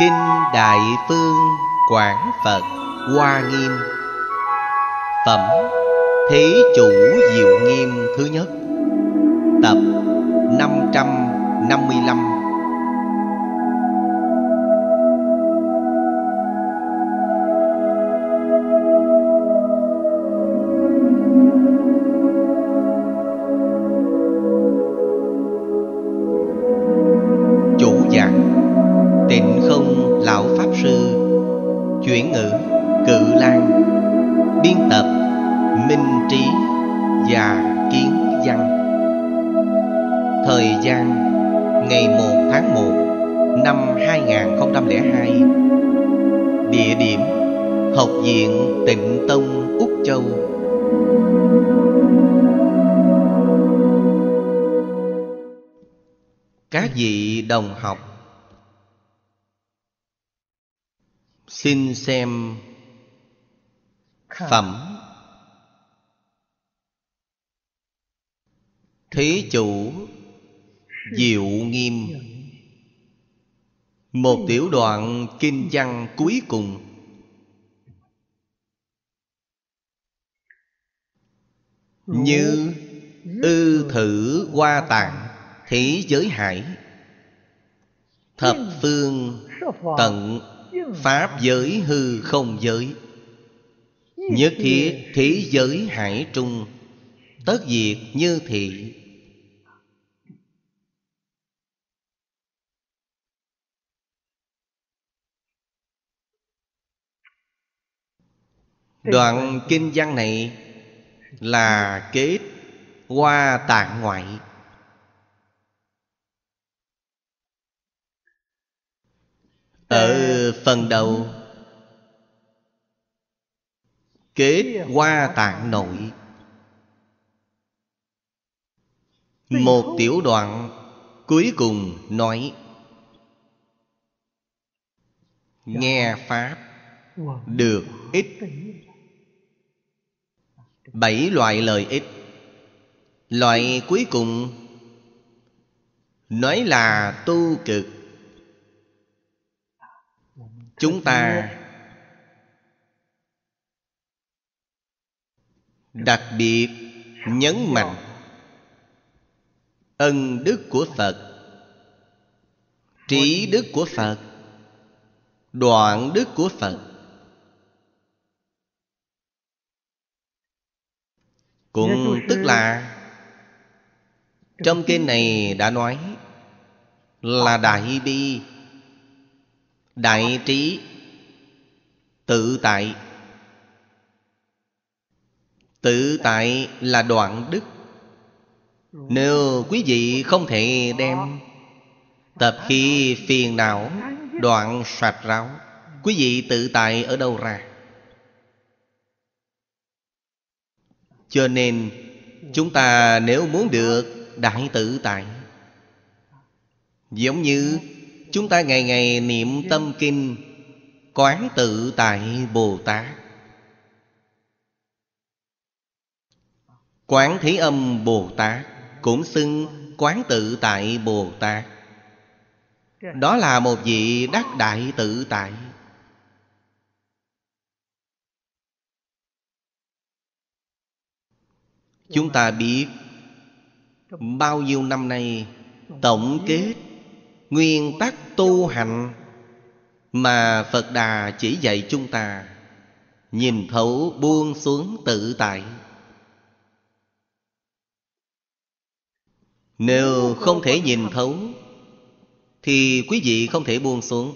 Kinh Đại Phương Quảng Phật Hoa Nghiêm Phẩm Thế Chủ Diệu Nghiêm thứ nhất Tập 555 đồng học Xin xem Phẩm Thế chủ Diệu nghiêm Một tiểu đoạn kinh văn cuối cùng Như ư thử hoa tạng Thế giới hải Thập phương tận Pháp giới hư không giới Nhất thiết thế giới hải trung Tất diệt như thị Đoạn kinh văn này Là kết qua tạng ngoại ở phần đầu kế hoa tạng nội một tiểu đoạn cuối cùng nói nghe pháp được ít bảy loại lợi ích loại cuối cùng nói là tu cực chúng ta đặc biệt nhấn mạnh ân đức của phật trí đức của phật đoạn đức của phật cũng tức là trong kinh này đã nói là đại bi đại trí tự tại tự tại là đoạn đức nếu quý vị không thể đem tập khi phiền não đoạn sạch ráo quý vị tự tại ở đâu ra cho nên chúng ta nếu muốn được đại tự tại giống như Chúng ta ngày ngày niệm tâm kinh Quán tự tại Bồ Tát Quán Thế Âm Bồ Tát Cũng xưng Quán tự tại Bồ Tát Đó là một vị đắc đại tự tại Chúng ta biết Bao nhiêu năm nay Tổng kết nguyên tắc tu hành mà phật đà chỉ dạy chúng ta nhìn thấu buông xuống tự tại nếu không thể nhìn thấu thì quý vị không thể buông xuống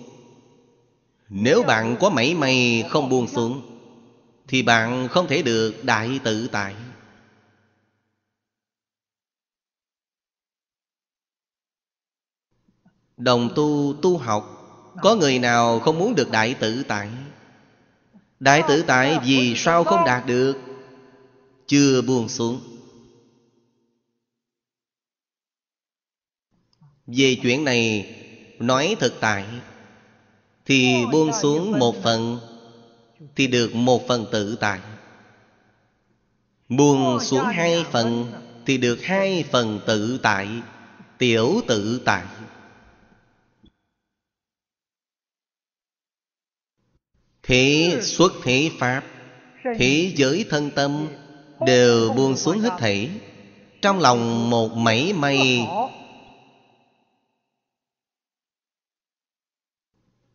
nếu bạn có mảy may không buông xuống thì bạn không thể được đại tự tại Đồng tu tu học Có người nào không muốn được đại tự tại Đại tự tại vì sao không đạt được Chưa buông xuống Về chuyện này Nói thực tại Thì buông xuống một phần Thì được một phần tự tại Buông xuống hai phần Thì được hai phần tự tại Tiểu tự tại Thế xuất thế Pháp Thế giới thân tâm Đều buông xuống hết thảy Trong lòng một mảy may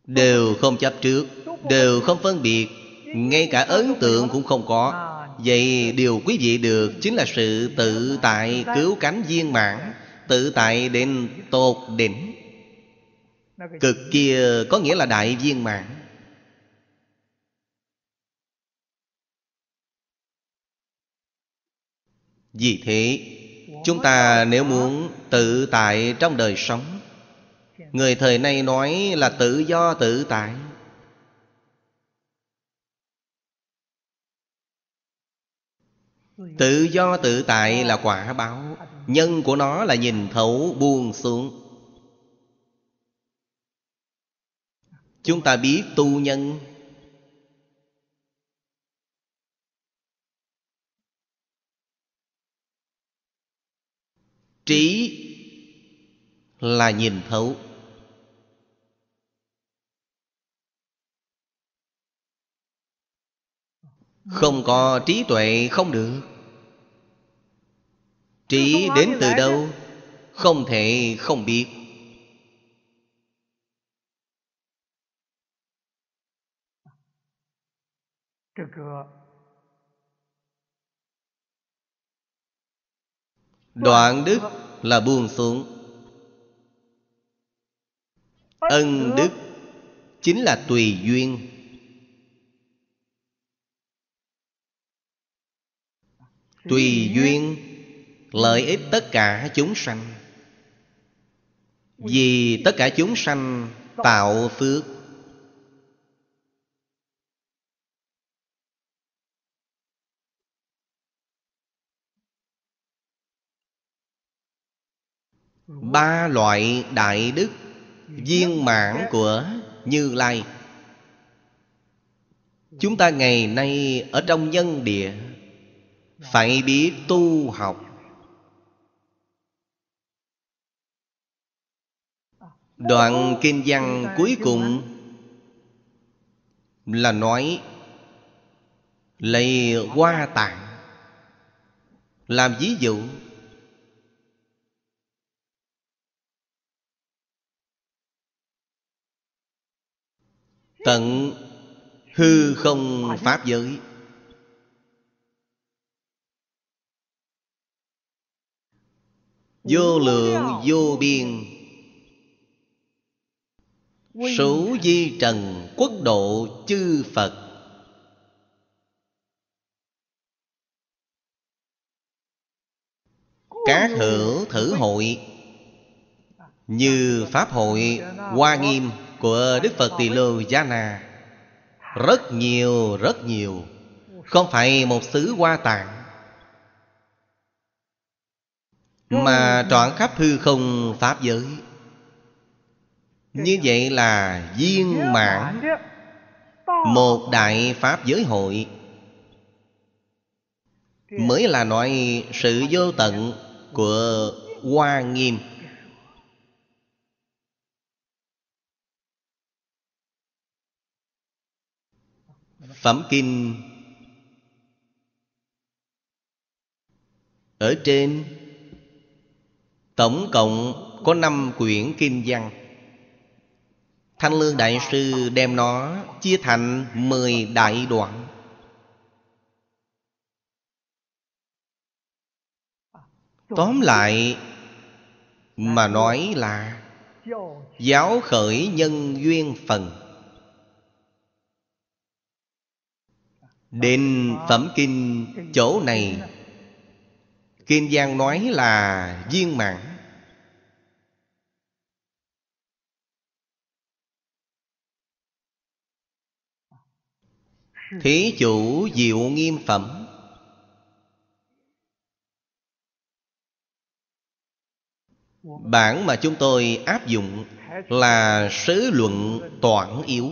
Đều không chấp trước Đều không phân biệt Ngay cả ấn tượng cũng không có Vậy điều quý vị được Chính là sự tự tại cứu cánh viên mãn Tự tại đến tột đỉnh Cực kia có nghĩa là đại viên mãn Vì thế Chúng ta nếu muốn tự tại trong đời sống Người thời nay nói là tự do tự tại Tự do tự tại là quả báo Nhân của nó là nhìn thấu buông xuống Chúng ta biết tu nhân trí là nhìn thấu không có trí tuệ không được trí đến từ đâu không thể không biết Đoạn đức là buông xuống Ân đức Chính là tùy duyên Tùy duyên Lợi ích tất cả chúng sanh Vì tất cả chúng sanh Tạo phước ba loại đại đức viên mãn của như lai chúng ta ngày nay ở trong nhân địa phải biết tu học đoạn kinh văn cuối cùng là nói lấy hoa tạng làm ví dụ tận hư không pháp giới vô lượng vô biên Số di trần quốc độ chư Phật Các hữu thử hội Như Pháp hội Hoa Nghiêm của Đức Phật Tỳ Lô Giá Na Rất nhiều, rất nhiều Không phải một xứ hoa tạng Mà trọn khắp hư không Pháp giới Như vậy là viên mãn Một đại Pháp giới hội Mới là nói sự vô tận của Hoa Nghiêm Phẩm Kinh Ở trên Tổng cộng có năm quyển kinh văn Thanh Lương Đại Sư đem nó chia thành mười đại đoạn Tóm lại mà nói là Giáo khởi nhân duyên phần Đến Phẩm Kinh chỗ này Kinh Giang nói là viên mạng Thế chủ diệu nghiêm phẩm Bản mà chúng tôi áp dụng là Sứ luận toản yếu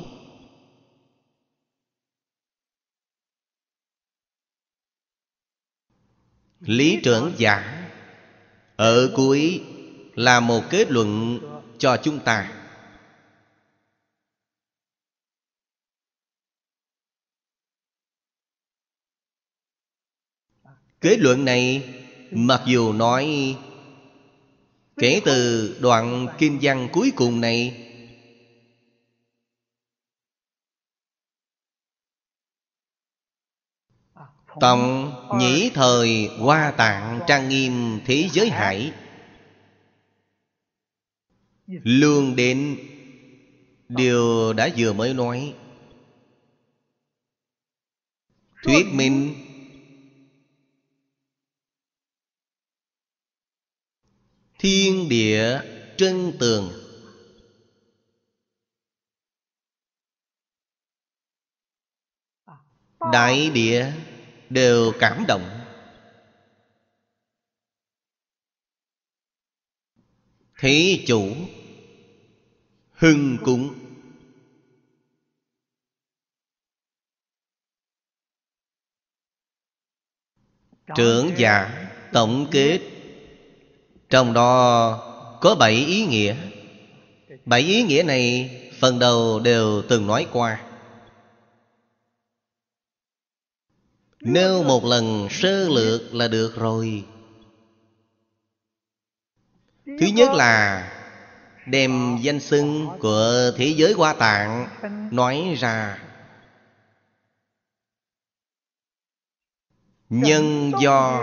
Lý trưởng giảng Ở cuối là một kết luận cho chúng ta Kết luận này mặc dù nói Kể từ đoạn kinh văn cuối cùng này Tổng nhĩ thời hoa tạng trang nghiêm thế giới hải Lương đến Điều đã vừa mới nói Thuyết minh Thiên địa chân tường Đại địa đều cảm động thế chủ hưng cúng trưởng giả tổng kết trong đó có bảy ý nghĩa bảy ý nghĩa này phần đầu đều từng nói qua nêu một lần sơ lược là được rồi thứ nhất là đem danh xưng của thế giới hoa tạng nói ra nhân do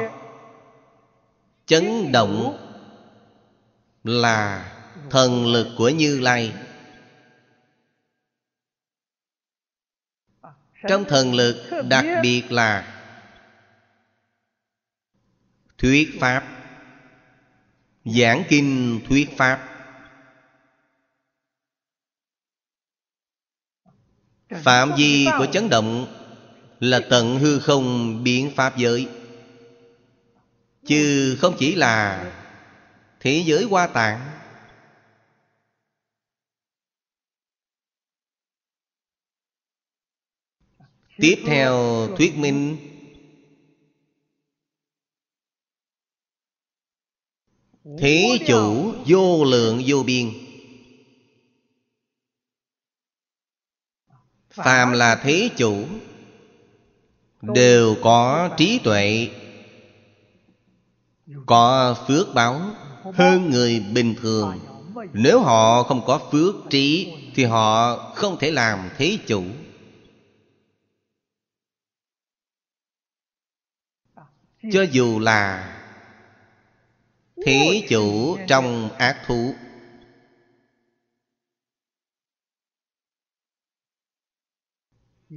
chấn động là thần lực của như lai trong thần lực đặc biệt là thuyết pháp giảng kinh thuyết pháp phạm vi của chấn động là tận hư không biến pháp giới chứ không chỉ là thế giới hoa tạng Tiếp theo thuyết minh Thế chủ vô lượng vô biên Phàm là thế chủ Đều có trí tuệ Có phước báo Hơn người bình thường Nếu họ không có phước trí Thì họ không thể làm thế chủ cho dù là thí chủ trong ác thú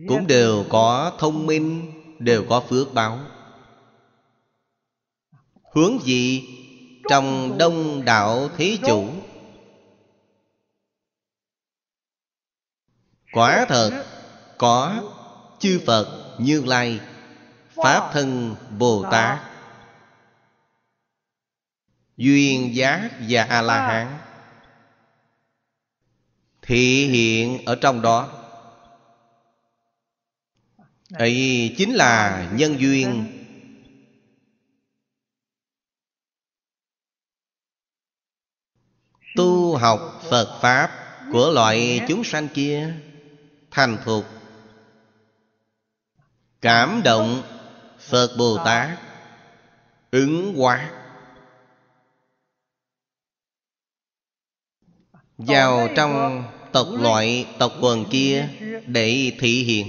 cũng đều có thông minh đều có phước báo hướng gì trong đông đảo thí chủ quả thật có chư phật như lai Pháp thân Bồ Tát Duyên giác và A-la-hán Thị hiện ở trong đó ấy chính là nhân duyên tu học phật pháp của loại chúng sanh kia thành thuộc cảm động phật bồ tát ứng hóa vào trong tộc loại tộc quần kia để thị hiện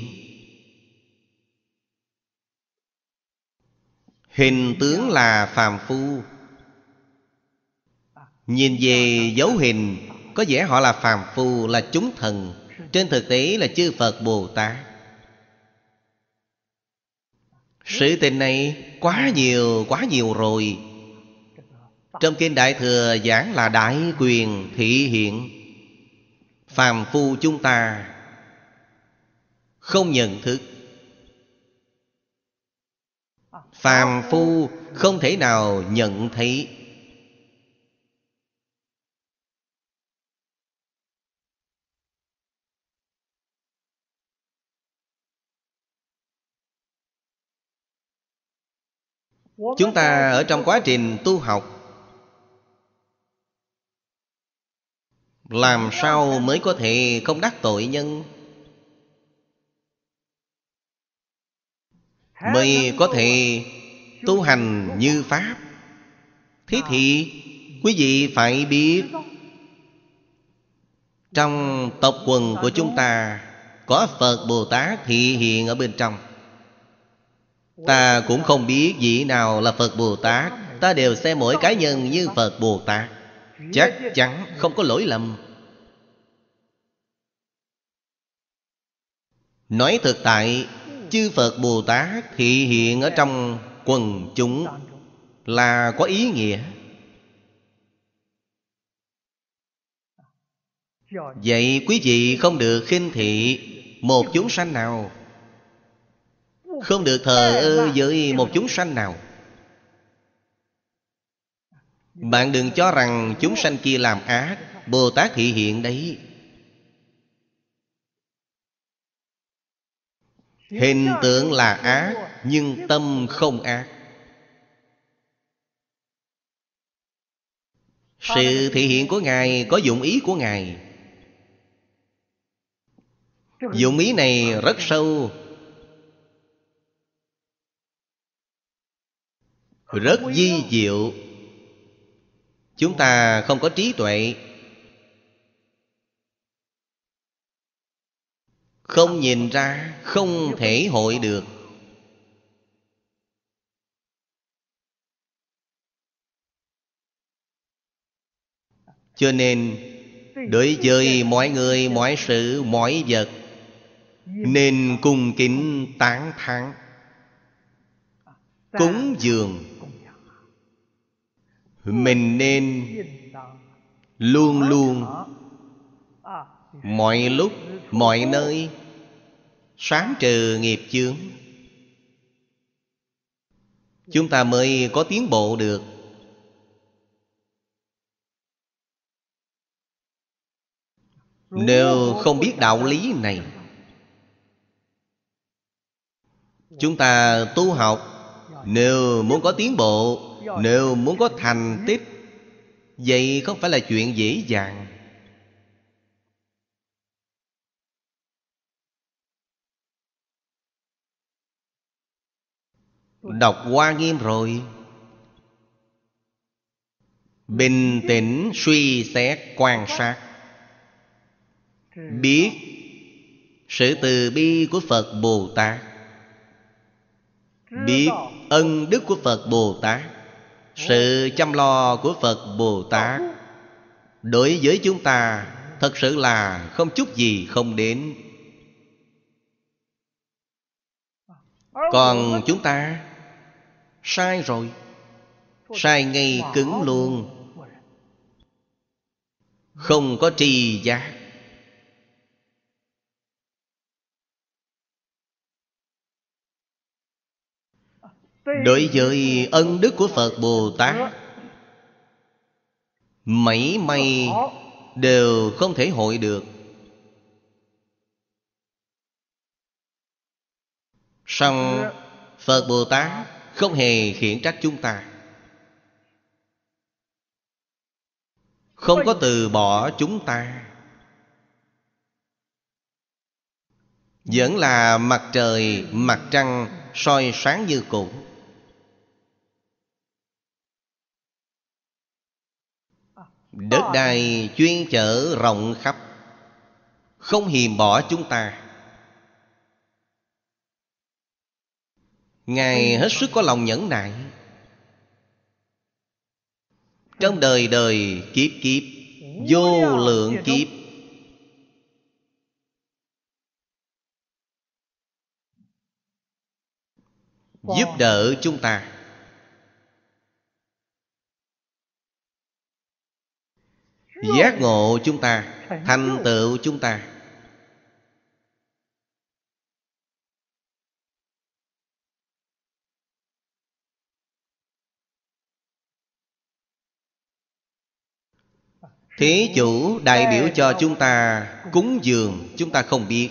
hình tướng là phàm phu nhìn về dấu hình có vẻ họ là phàm phu là chúng thần trên thực tế là chư phật bồ tát sự tình này quá nhiều quá nhiều rồi trong kinh đại thừa giảng là đại quyền thị hiện phàm phu chúng ta không nhận thức phàm phu không thể nào nhận thấy chúng ta ở trong quá trình tu học làm sao mới có thể không đắc tội nhân mới có thể à? tu hành như à? pháp thế à. thì quý vị phải biết trong tộc quần của chúng ta có phật bồ tát thị hiện ở bên trong Ta cũng không biết vị nào là Phật Bồ Tát Ta đều xem mỗi cá nhân như Phật Bồ Tát Chắc chắn không có lỗi lầm Nói thực tại Chư Phật Bồ Tát thị hiện ở trong quần chúng Là có ý nghĩa Vậy quý vị không được khinh thị Một chúng sanh nào không được thờ ờ, ơ vâng, với một chúng sanh nào Bạn đừng cho rằng chúng sanh kia làm ác Bồ Tát thị hiện đấy Hình tượng là ác Nhưng tâm không ác Sự thị hiện của Ngài có dụng ý của Ngài Dụng ý này rất sâu rất di diệu chúng ta không có trí tuệ không nhìn ra không thể hội được cho nên đối với mọi người mọi sự mọi vật nên cung kính tán thán cúng dường mình nên luôn luôn mọi lúc mọi nơi sáng trừ nghiệp chướng chúng ta mới có tiến bộ được nếu không biết đạo lý này chúng ta tu học nếu muốn có tiến bộ nếu muốn có thành tích Vậy không phải là chuyện dễ dàng Đọc qua nghiêm rồi Bình tĩnh suy xét quan sát Biết Sự từ bi của Phật Bồ Tát Biết ân đức của Phật Bồ Tát sự chăm lo của phật bồ tát đối với chúng ta thật sự là không chút gì không đến còn chúng ta sai rồi sai ngay cứng luôn không có trì giác Đối với ân đức của Phật Bồ Tát Mảy may đều không thể hội được Song Phật Bồ Tát không hề khiển trách chúng ta Không có từ bỏ chúng ta Vẫn là mặt trời, mặt trăng soi sáng như cũ Đất ờ. đai chuyên chở rộng khắp Không hiềm bỏ chúng ta Ngài ừ. hết sức có lòng nhẫn nại Trong đời đời kiếp kiếp Vô à? lượng kiếp Giúp đỡ chúng ta giác ngộ chúng ta thành tựu chúng ta Thế chủ đại biểu cho chúng ta cúng dường chúng ta không biết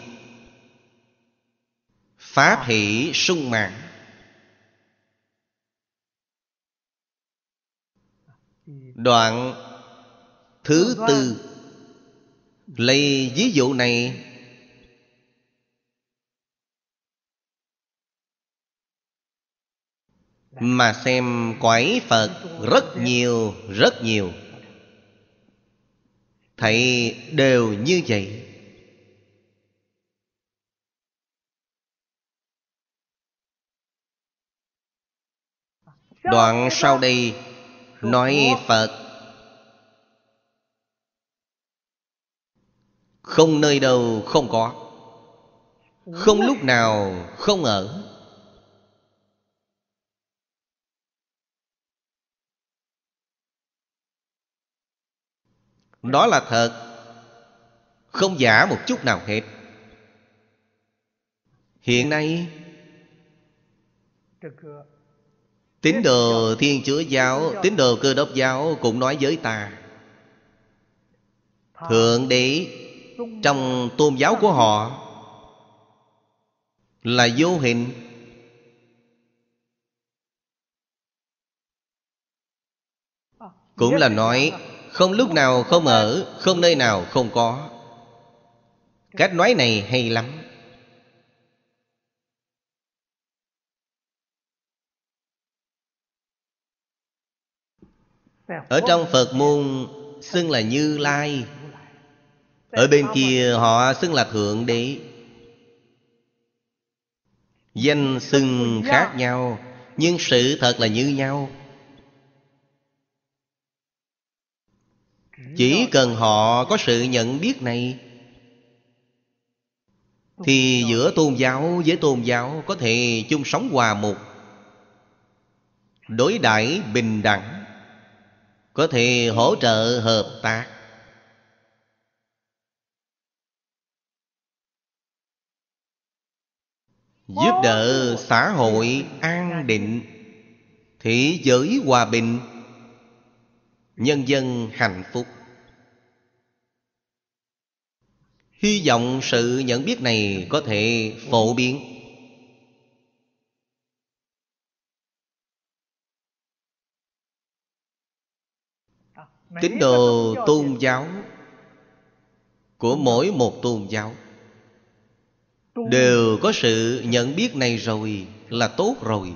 Pháp hỷ sung mạng Đoạn Thứ vâng, vâng. tư Lấy ví dụ này dạ. Mà xem quái Phật rất nhiều, rất nhiều Thầy đều như vậy Đoạn sau đây Nói Phật Không nơi đâu không có Không lúc nào không ở Đó là thật Không giả một chút nào hết Hiện nay Tín đồ Thiên Chúa Giáo Tín đồ Cơ Đốc Giáo cũng nói với ta Thượng Đế trong tôn giáo của họ là vô hình cũng là nói không lúc nào không ở không nơi nào không có cách nói này hay lắm ở trong phật môn xưng là như lai ở bên kia họ xưng là Thượng Đế Danh xưng khác nhau Nhưng sự thật là như nhau Chỉ cần họ có sự nhận biết này Thì giữa tôn giáo với tôn giáo Có thể chung sống hòa mục Đối đãi bình đẳng Có thể hỗ trợ hợp tác Giúp đỡ xã hội an định Thế giới hòa bình Nhân dân hạnh phúc Hy vọng sự nhận biết này có thể phổ biến tín đồ tôn giáo của mỗi một tôn giáo đều có sự nhận biết này rồi là tốt rồi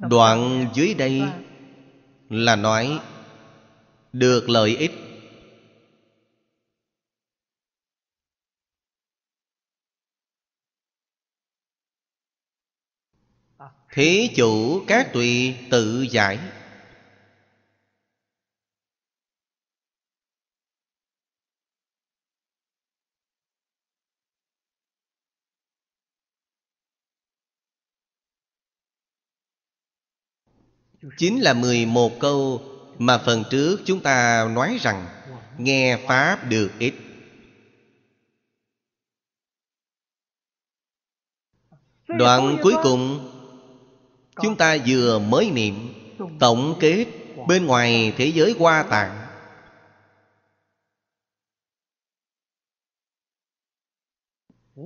đoạn dưới đây là nói được lợi ích thế chủ các tùy tự giải Chính là 11 câu mà phần trước chúng ta nói rằng Nghe Pháp được ít Đoạn cuối cùng Chúng ta vừa mới niệm Tổng kết bên ngoài thế giới hoa tạng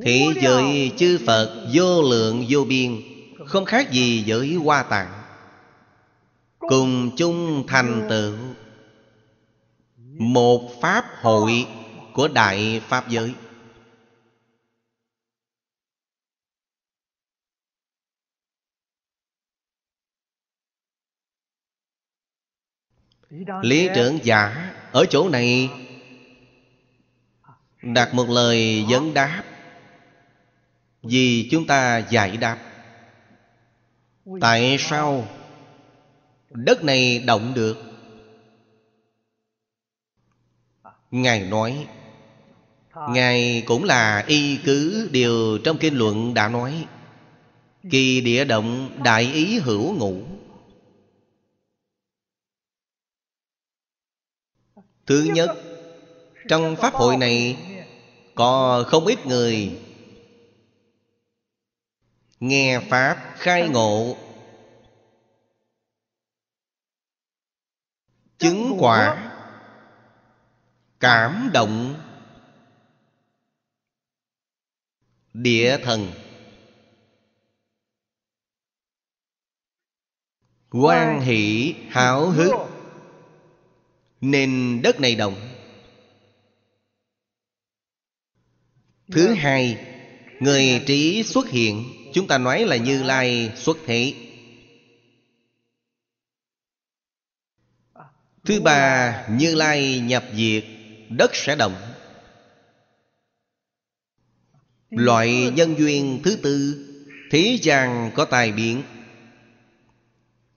Thế giới chư Phật vô lượng vô biên Không khác gì giới hoa tạng cùng chung thành tựu một pháp hội của đại pháp giới lý trưởng giả ở chỗ này đặt một lời vấn đáp vì chúng ta giải đáp tại sao đất này động được ngài nói ngài cũng là y cứ điều trong kinh luận đã nói kỳ địa động đại ý hữu ngũ. thứ nhất trong pháp hội này có không ít người nghe pháp khai ngộ chứng quả cảm động địa thần quan hỷ hảo hức nên đất này động thứ dạ. hai người trí xuất hiện chúng ta nói là như lai xuất thị Thứ ba Như Lai nhập diệt Đất sẽ động Loại nhân duyên thứ tư Thế gian có tài biến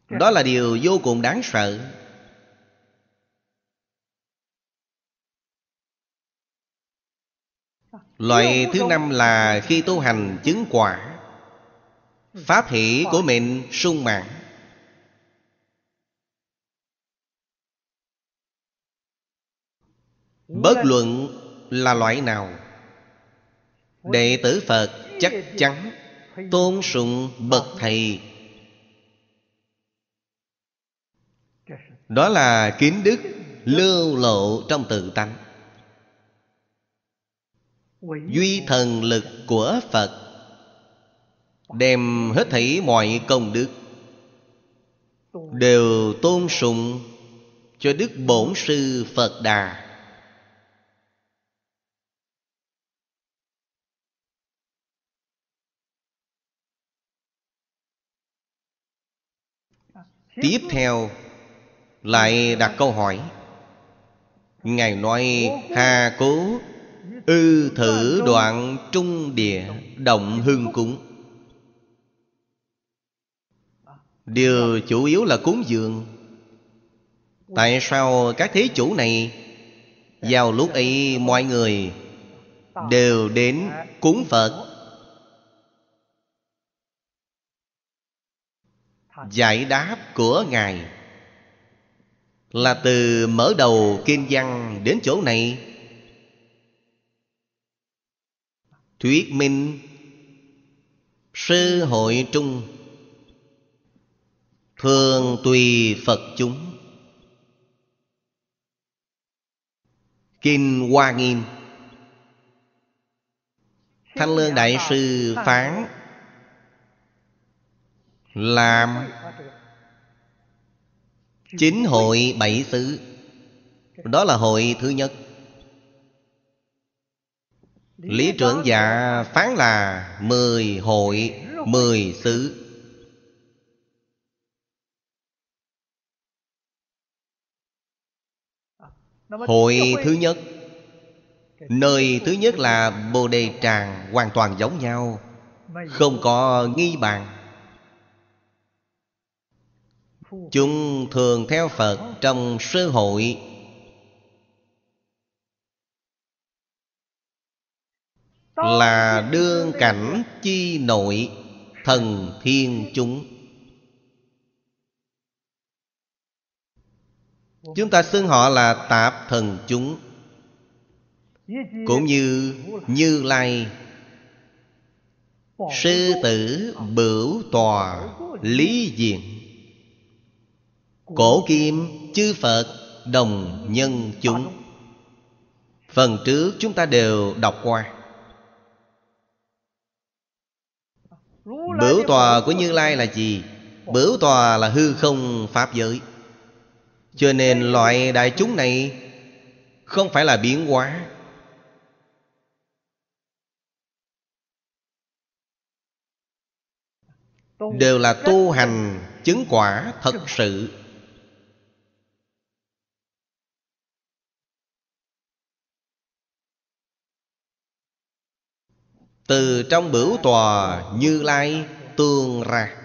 Đó là điều vô cùng đáng sợ Loại thứ năm là khi tu hành chứng quả Pháp hỷ của mình sung mạng Bất luận là loại nào Đệ tử Phật chắc chắn Tôn sùng bậc thầy Đó là kiến đức lưu lộ trong tự tánh Duy thần lực của Phật Đem hết thảy mọi công đức Đều tôn sùng cho Đức Bổn Sư Phật Đà Tiếp theo Lại đặt câu hỏi Ngài nói Hà cố Ư thử đoạn trung địa Động hương cúng Điều chủ yếu là cúng dường Tại sao các thế chủ này Vào lúc ấy mọi người Đều đến cúng Phật giải đáp của ngài là từ mở đầu kinh văn đến chỗ này thuyết minh sư hội trung thường tùy phật chúng kinh hoa nghiêm thanh lương đại sư phán làm chính hội bảy xứ đó là hội thứ nhất lý trưởng giả phán là mười hội mười xứ Hội thứ nhất Nơi thứ nhất là Bồ Đề Tràng Hoàn toàn giống nhau Không có nghi bàn Chúng thường theo Phật trong sư hội Là đương cảnh chi nội Thần thiên chúng Chúng ta xưng họ là tạp thần chúng Cũng như Như Lai Sư tử bửu tòa lý diện Cổ kim chư Phật đồng nhân chúng Phần trước chúng ta đều đọc qua Bửu tòa của Như Lai là gì? Bửu tòa là hư không Pháp giới Cho nên loại đại chúng này Không phải là biến hóa Đều là tu hành chứng quả thật sự từ trong bửu tòa như lai tương ra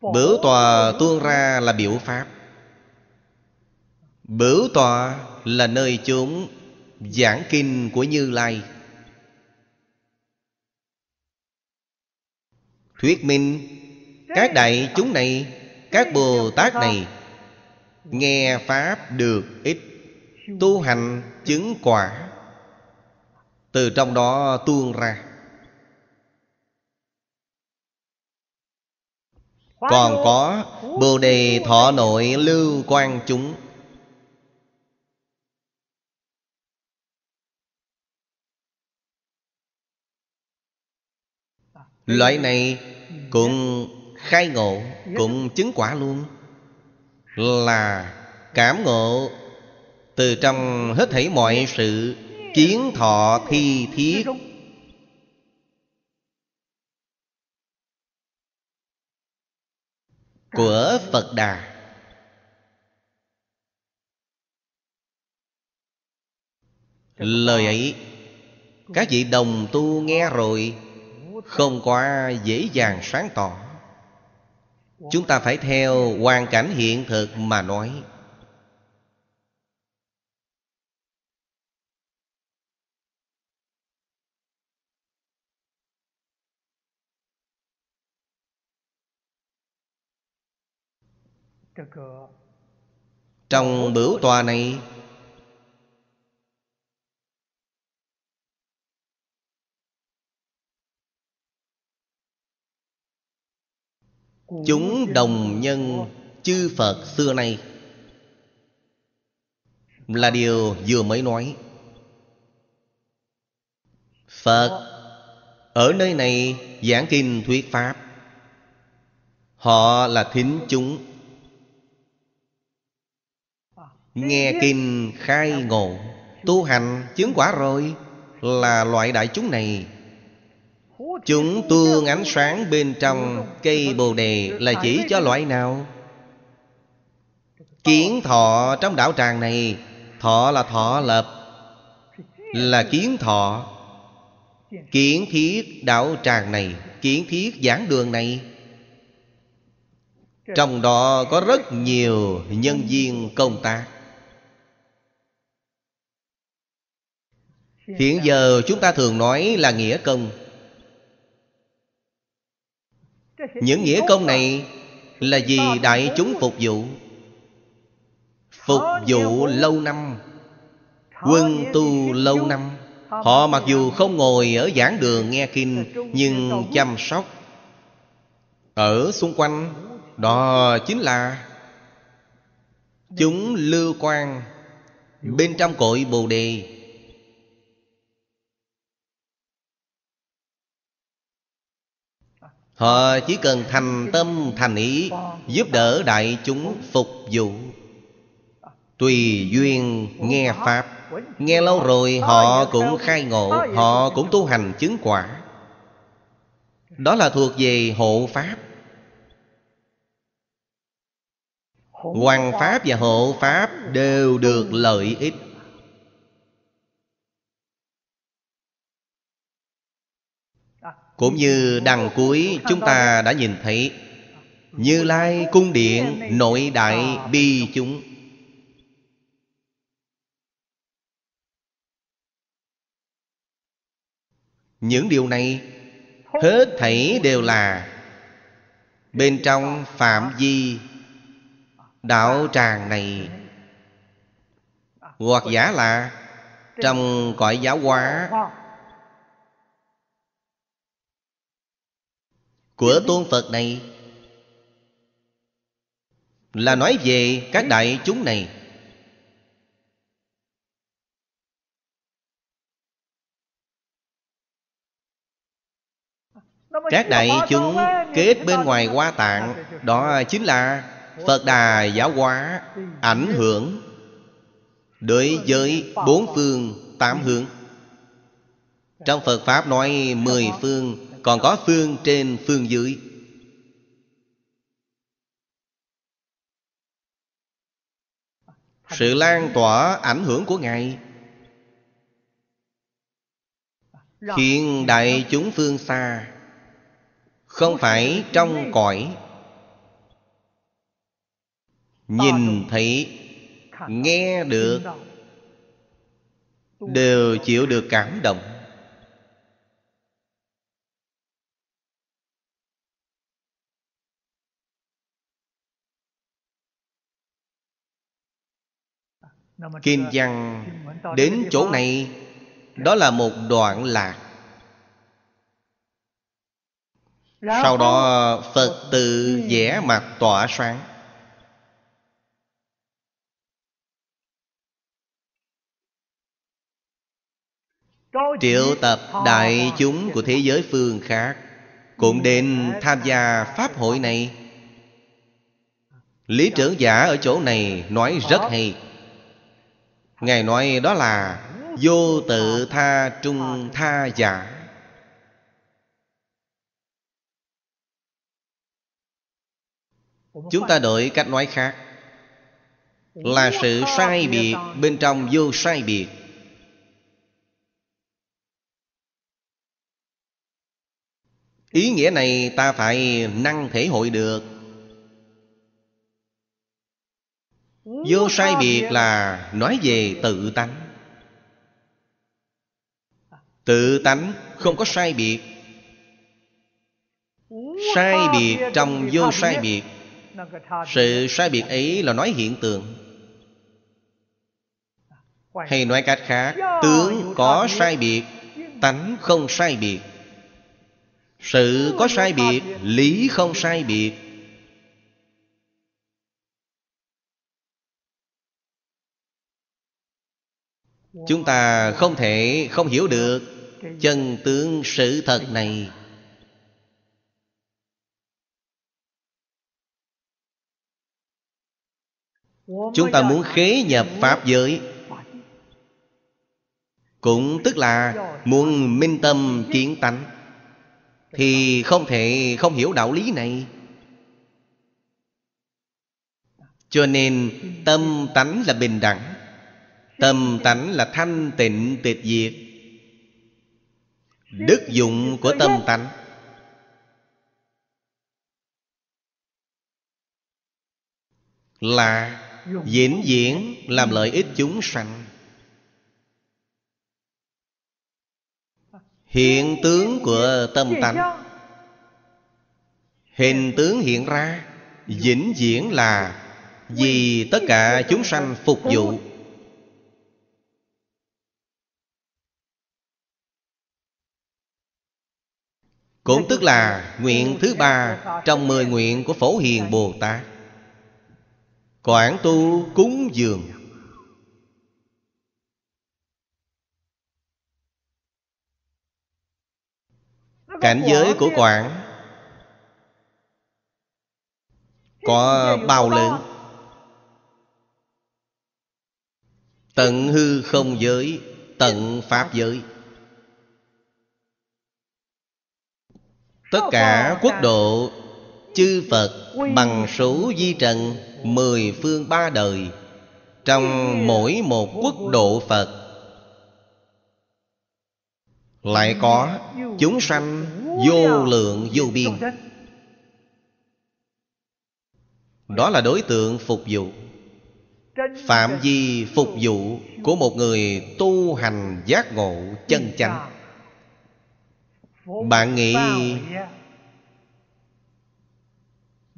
bửu tòa tuôn ra là biểu pháp bửu tòa là nơi chốn giảng kinh của như lai thuyết minh các đại chúng này các bồ tát này nghe pháp được ít tu hành chứng quả từ trong đó tuôn ra còn có bồ đề thọ nội lưu quan chúng loại này cũng khai ngộ cũng chứng quả luôn là cảm ngộ từ trong hết thảy mọi sự kiến thọ thi thiết của phật đà lời ấy các vị đồng tu nghe rồi không quá dễ dàng sáng tỏ chúng ta phải theo hoàn cảnh hiện thực mà nói trong bửu tòa này chúng đồng nhân chư phật xưa nay là điều vừa mới nói phật ở nơi này giảng kinh thuyết pháp họ là thính chúng Nghe kinh khai ngộ Tu hành chứng quả rồi Là loại đại chúng này Chúng tuôn ánh sáng bên trong cây bồ đề Là chỉ cho loại nào Kiến thọ trong đạo tràng này Thọ là thọ lập Là kiến thọ Kiến thiết đạo tràng này Kiến thiết giảng đường này Trong đó có rất nhiều nhân viên công tác hiện giờ chúng ta thường nói là nghĩa công những nghĩa công này là vì đại chúng phục vụ phục vụ lâu năm quân tu lâu năm họ mặc dù không ngồi ở giảng đường nghe kinh nhưng chăm sóc ở xung quanh đó chính là chúng lưu quan bên trong cội bồ đề Họ chỉ cần thành tâm thành ý Giúp đỡ đại chúng phục vụ Tùy duyên nghe Pháp Nghe lâu rồi họ cũng khai ngộ Họ cũng tu hành chứng quả Đó là thuộc về hộ Pháp Hoàng Pháp và hộ Pháp đều được lợi ích cũng như đằng cuối chúng ta đã nhìn thấy như lai cung điện nội đại bi chúng những điều này hết thảy đều là bên trong phạm vi đạo tràng này hoặc giả là trong cõi giáo hóa của tôn Phật này là nói về các đại chúng này các đại chúng kết bên ngoài hoa tạng đó chính là phật đà giáo hóa ảnh hưởng đối với bốn phương tám hướng trong phật pháp nói mười phương còn có phương trên phương dưới sự lan tỏa ảnh hưởng của ngài khiến đại chúng phương xa không phải trong cõi nhìn thấy nghe được đều chịu được cảm động Kinh văn đến chỗ này dạ. Đó là một đoạn lạc Sau đó ờ, Phật tự vẽ mặt tỏa sáng Triệu tập đại chúng của thế giới phương khác Cũng đến tham gia Pháp hội này Lý trưởng giả ở chỗ này nói rất hay ngài nói đó là vô tự tha trung tha giả chúng ta đổi cách nói khác là sự sai biệt bên trong vô sai biệt ý nghĩa này ta phải năng thể hội được Vô sai biệt là nói về tự tánh Tự tánh không có sai biệt Sai biệt trong vô sai biệt Sự sai biệt ấy là nói hiện tượng Hay nói cách khác Tướng có sai biệt Tánh không sai biệt Sự có sai biệt Lý không sai biệt chúng ta không thể không hiểu được chân tướng sự thật này chúng ta muốn khế nhập pháp giới cũng tức là muốn minh tâm kiến tánh thì không thể không hiểu đạo lý này cho nên tâm tánh là bình đẳng Tâm tánh là thanh tịnh tuyệt diệt Đức dụng của tâm tánh Là diễn diễn làm lợi ích chúng sanh Hiện tướng của tâm tánh Hình tướng hiện ra Dĩnh diễn là Vì tất cả chúng sanh phục vụ Cũng tức là nguyện thứ ba Trong mười nguyện của Phổ Hiền Bồ Tát Quảng tu cúng dường Cảnh giới của Quảng Có bao lớn Tận hư không giới Tận pháp giới Tất cả quốc độ chư Phật bằng số di trần mười phương ba đời trong mỗi một quốc độ Phật lại có chúng sanh vô lượng vô biên đó là đối tượng phục vụ phạm vi phục vụ của một người tu hành giác ngộ chân chánh bạn nghĩ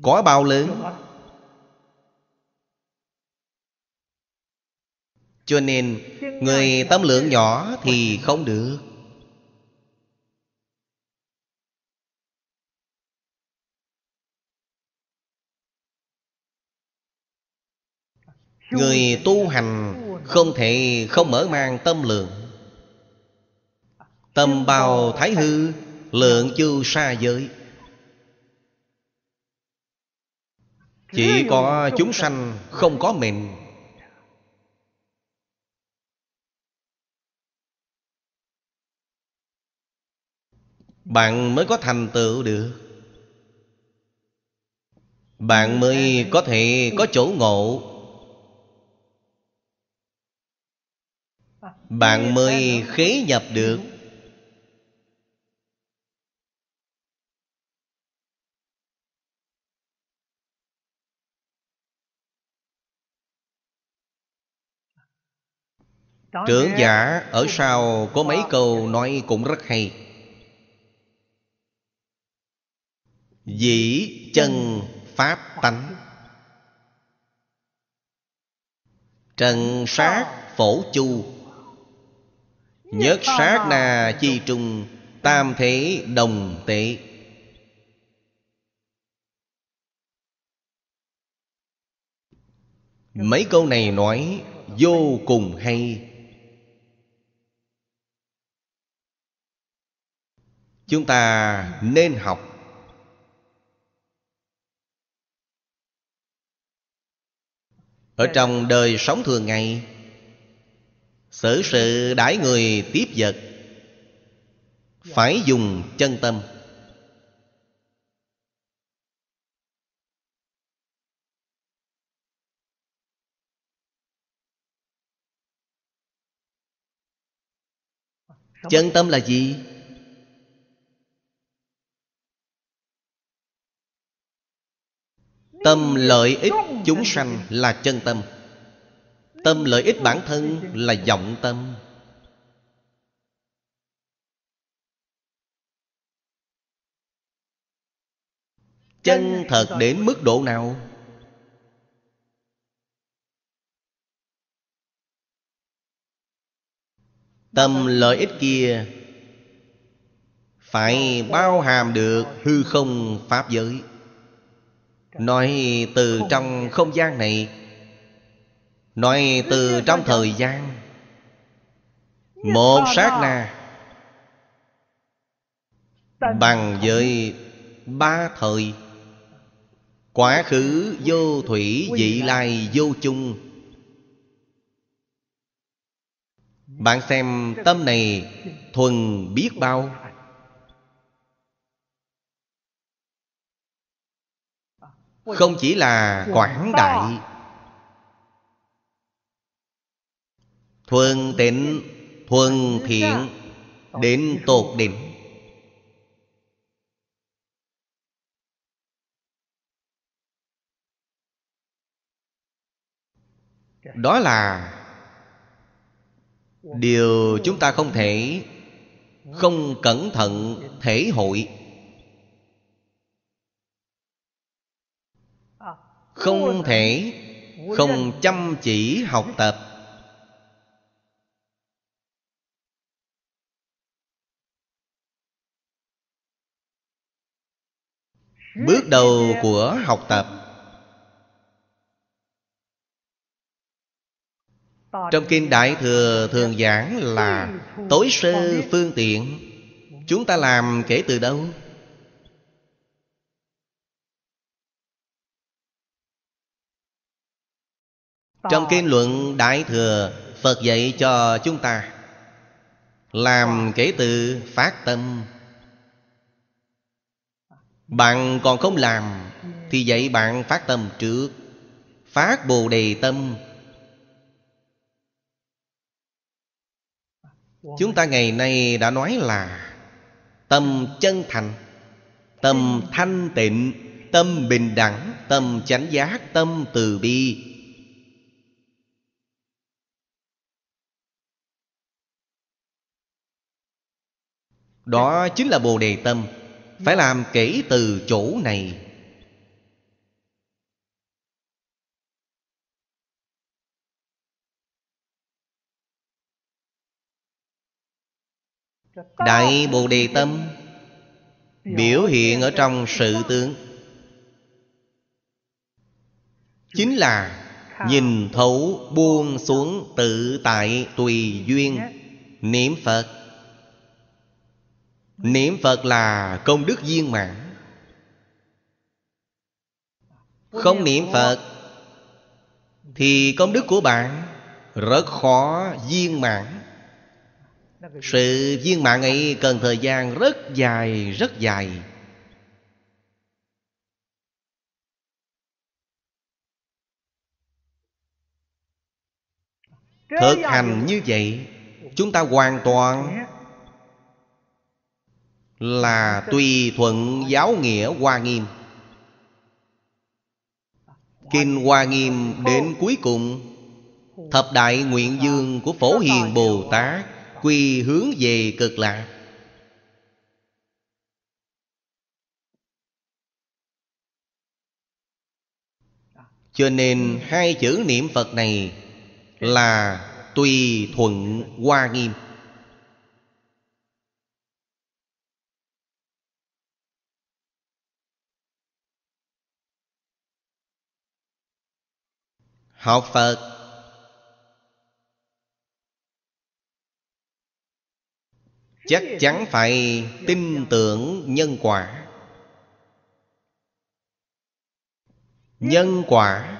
có bao lớn cho nên người tâm lượng nhỏ thì không được người tu hành không thể không mở mang tâm lượng tâm bào thái hư Lượng chư xa giới Chỉ có chúng sanh không có mình Bạn mới có thành tựu được Bạn mới có thể có chỗ ngộ Bạn mới khế nhập được Trưởng giả ở sau có mấy câu nói cũng rất hay Dĩ chân pháp tánh Trần sát phổ chu Nhất sát na chi trung Tam thế đồng tệ Mấy câu này nói vô cùng hay chúng ta nên học ở dạ. trong đời sống thường ngày xử sự đãi người tiếp vật dạ. phải dùng chân tâm dạ. chân tâm là gì Tâm lợi ích chúng sanh là chân tâm Tâm lợi ích bản thân là vọng tâm Chân thật đến mức độ nào Tâm lợi ích kia Phải bao hàm được hư không Pháp giới Dạ. nói từ trong dạ. không gian này nói dạ, từ trong thời gian một sát na bằng với ba thời quá khứ vô thủy vị lai vô chung bạn xem tâm này thuần biết bao không chỉ là quảng đại thuần tịnh thuần thiện đến tột đỉnh đó là điều chúng ta không thể không cẩn thận thể hội không thể không chăm chỉ học tập bước đầu của học tập trong kinh đại thừa thường giảng là tối sơ phương tiện chúng ta làm kể từ đâu trong kinh luận đại thừa phật dạy cho chúng ta làm kể từ phát tâm bạn còn không làm thì dạy bạn phát tâm trước phát bồ đề tâm chúng ta ngày nay đã nói là tâm chân thành tâm thanh tịnh tâm bình đẳng tâm chánh giác tâm từ bi Đó chính là Bồ Đề Tâm Phải làm kể từ chỗ này Đại Bồ Đề Tâm Biểu hiện ở trong sự tướng Chính là Nhìn thấu buông xuống tự tại tùy duyên Niệm Phật Niệm Phật là công đức viên mãn Không niệm Phật Thì công đức của bạn Rất khó viên mãn Sự viên mãn ấy cần thời gian rất dài Rất dài Thực hành như vậy Chúng ta hoàn toàn là tùy thuận giáo nghĩa hoa nghiêm kinh hoa nghiêm đến cuối cùng thập đại nguyện dương của phổ hiền bồ tát quy hướng về cực lạc cho nên hai chữ niệm phật này là tùy thuận hoa nghiêm học phật chắc chắn phải dạ, tin dạ. tưởng nhân quả nhân quả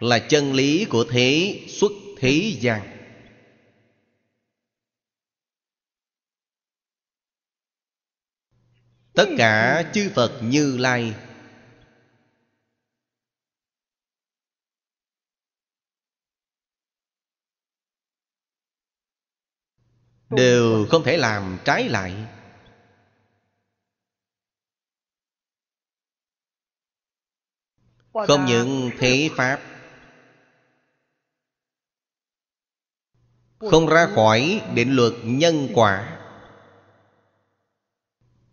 là chân lý của thế xuất thế gian tất cả chư phật như lai đều không thể làm trái lại không những thế pháp không ra khỏi định luật nhân quả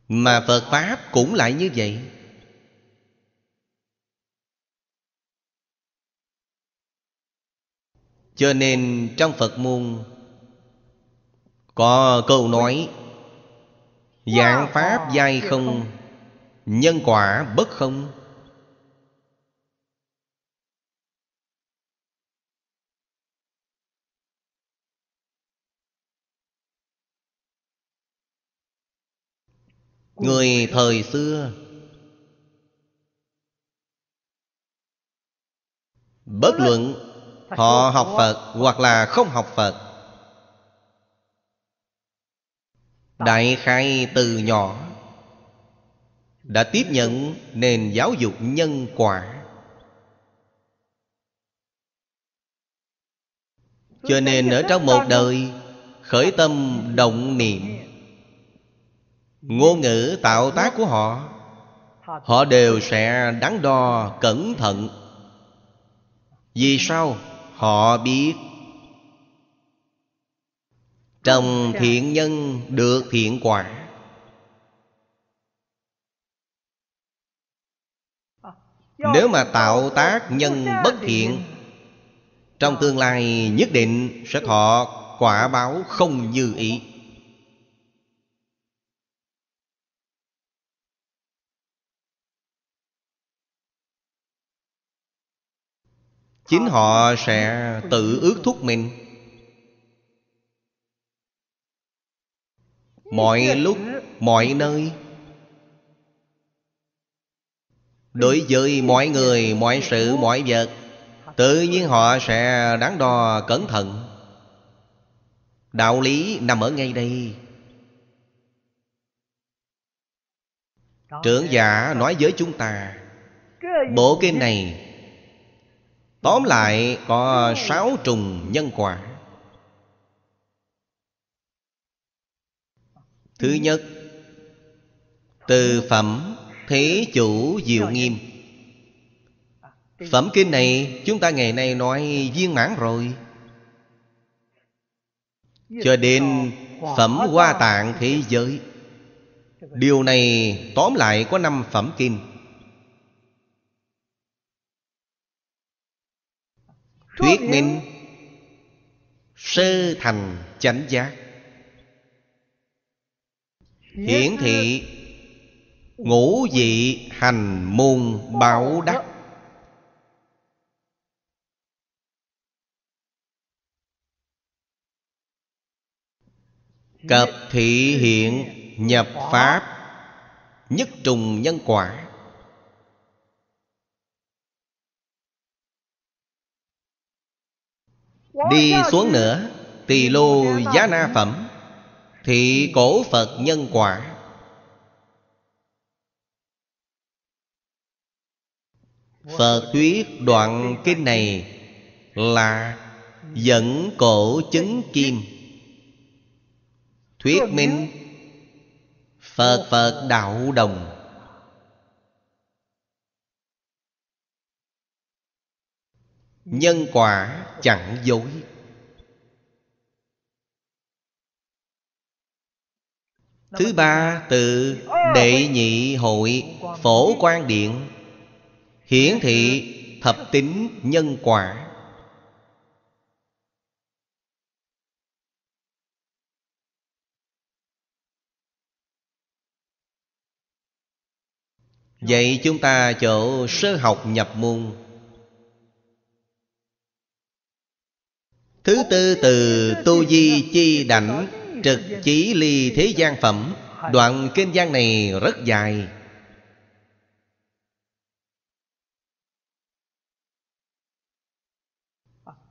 mà phật pháp cũng lại như vậy cho nên trong phật môn có câu nói Dạng pháp dai không Nhân quả bất không Người thời xưa Bất luận Họ học Phật hoặc là không học Phật đại khai từ nhỏ đã tiếp nhận nền giáo dục nhân quả cho nên ở trong một đời khởi tâm động niệm ngôn ngữ tạo tác của họ họ đều sẽ đắn đo cẩn thận vì sao họ biết trồng thiện nhân được thiện quả nếu mà tạo tác nhân bất thiện trong tương lai nhất định sẽ thọ quả báo không như ý chính ờ. họ sẽ tự ước thúc mình mọi lúc mọi nơi đối với mọi người mọi sự mọi vật tự nhiên họ sẽ đắn đo cẩn thận đạo lý nằm ở ngay đây trưởng giả nói với chúng ta bộ kinh này tóm lại có sáu trùng nhân quả thứ nhất từ phẩm thế chủ diệu nghiêm phẩm kinh này chúng ta ngày nay nói viên mãn rồi cho đến phẩm hoa tạng thế giới điều này tóm lại có năm phẩm kinh thuyết minh sơ thành chánh giác hiển thị ngũ vị hành môn bảo đắc cập thị hiện nhập pháp nhất trùng nhân quả đi xuống nữa tỳ lô giá na phẩm thị cổ phật nhân quả phật thuyết đoạn kinh này là dẫn cổ chứng kim thuyết minh phật phật đạo đồng nhân quả chẳng dối Thứ ba từ ờ, Đệ Nhị Hội Phổ Quan Điện Hiển thị thập tính nhân quả Vậy chúng ta chỗ sơ học nhập môn Thứ tư từ tu di chi đảnh trực chỉ ly thế gian phẩm Đoạn kinh gian này rất dài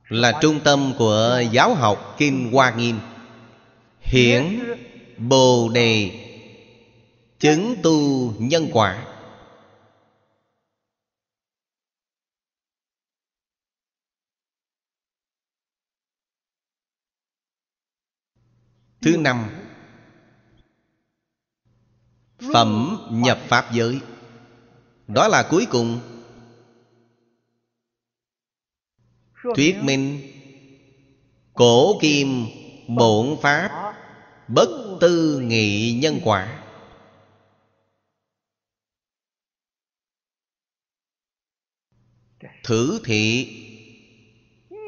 Là trung tâm của giáo học kinh Hoa Nghiêm Hiển Bồ Đề Chứng tu nhân quả Thứ năm Phẩm nhập Pháp giới Đó là cuối cùng Thuyết minh Cổ kim bổn Pháp Bất tư nghị nhân quả Thử thị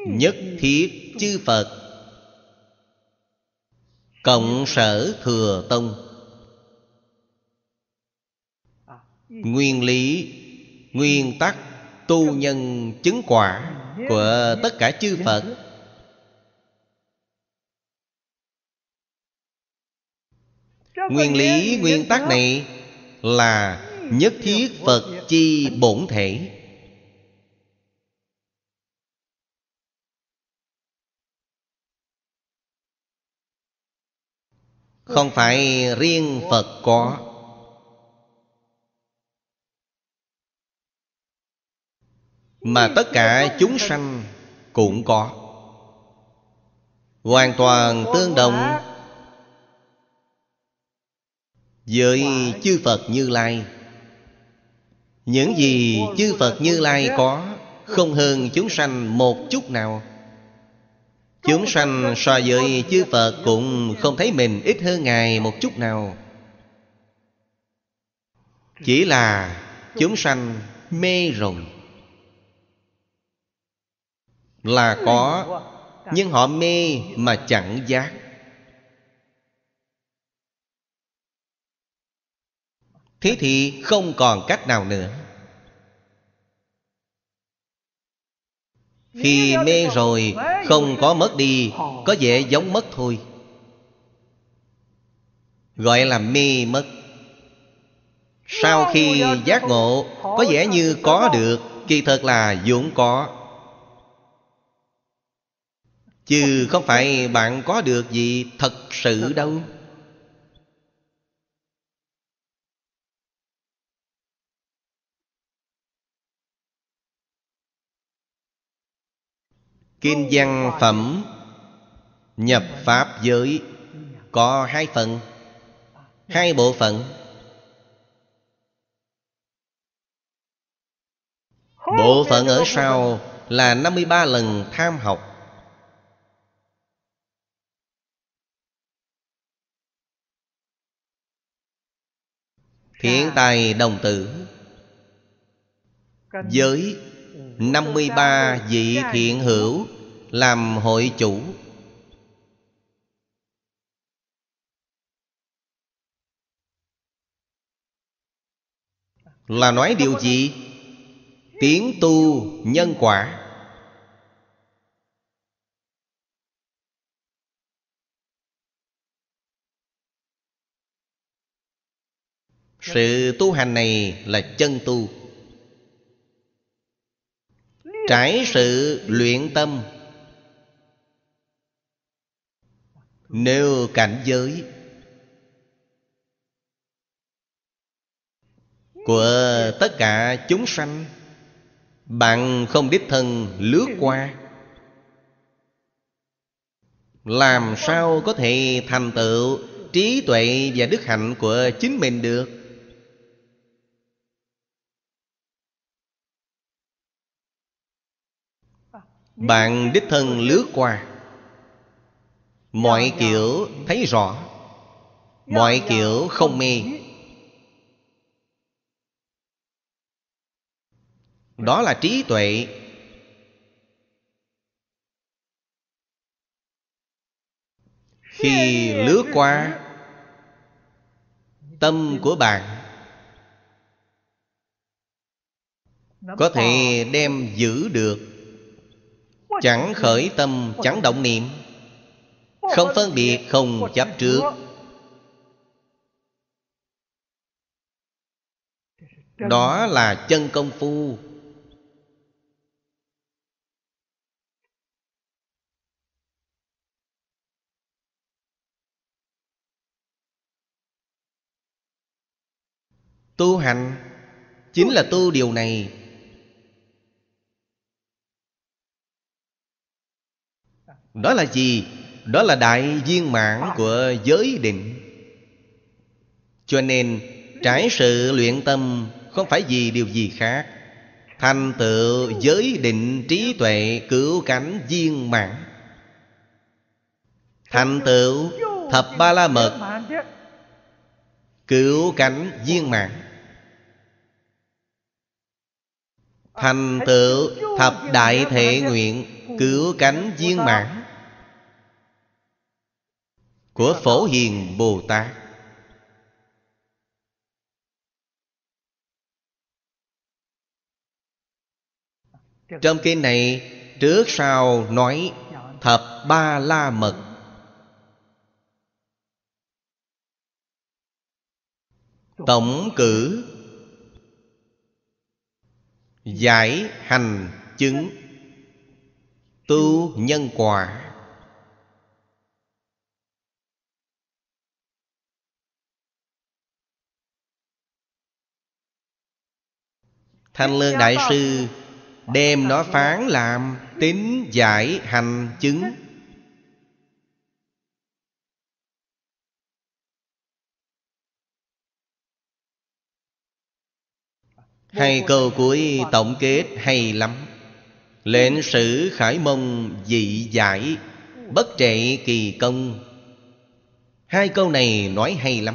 Nhất thiết chư Phật Cộng sở thừa tông Nguyên lý Nguyên tắc Tu nhân chứng quả Của tất cả chư Phật Nguyên lý nguyên tắc này Là nhất thiết Phật chi bổn thể không phải riêng phật có mà tất cả chúng sanh cũng có hoàn toàn tương đồng với chư phật như lai những gì chư phật như lai có không hơn chúng sanh một chút nào Chúng sanh so với chư Phật cũng không thấy mình ít hơn Ngài một chút nào Chỉ là chúng sanh mê rồi Là có Nhưng họ mê mà chẳng giác Thế thì không còn cách nào nữa Khi mê rồi không có mất đi Có vẻ giống mất thôi Gọi là mê mất Sau khi giác ngộ Có vẻ như có được Kỳ thật là dũng có Chứ không phải bạn có được gì thật sự đâu Kinh văn phẩm Nhập Pháp giới Có hai phần Hai bộ phận Bộ phận ở sau là 53 lần tham học Thiện tài đồng tử Giới 53 vị thiện hữu Làm hội chủ Là nói điều gì? Tiến tu nhân quả Sự tu hành này là chân tu trải sự luyện tâm nêu cảnh giới của tất cả chúng sanh bạn không đích thân lướt qua làm sao có thể thành tựu trí tuệ và đức hạnh của chính mình được Bạn đích thân lướt qua Mọi kiểu thấy rõ Mọi kiểu không mê Đó là trí tuệ Khi lướt qua Tâm của bạn Có thể đem giữ được Chẳng khởi tâm Chẳng động niệm Không phân biệt Không chấp trước Đó là chân công phu Tu hành Chính là tu điều này Đó là gì? Đó là đại viên mãn của giới định Cho nên trải sự luyện tâm Không phải vì điều gì khác Thành tựu giới định trí tuệ cứu cánh viên mãn Thành tựu thập ba la mật Cứu cánh viên mãn Thành tựu thập đại thể nguyện Cứu cánh viên mãn của phổ hiền bồ tát trong kinh này trước sau nói thập ba la mật tổng cử giải hành chứng tu nhân quả Thanh Lương Đại Sư Đem nó phán làm Tính giải hành chứng Hai câu cuối tổng kết hay lắm Lệnh sử khải mông dị giải Bất trệ kỳ công Hai câu này nói hay lắm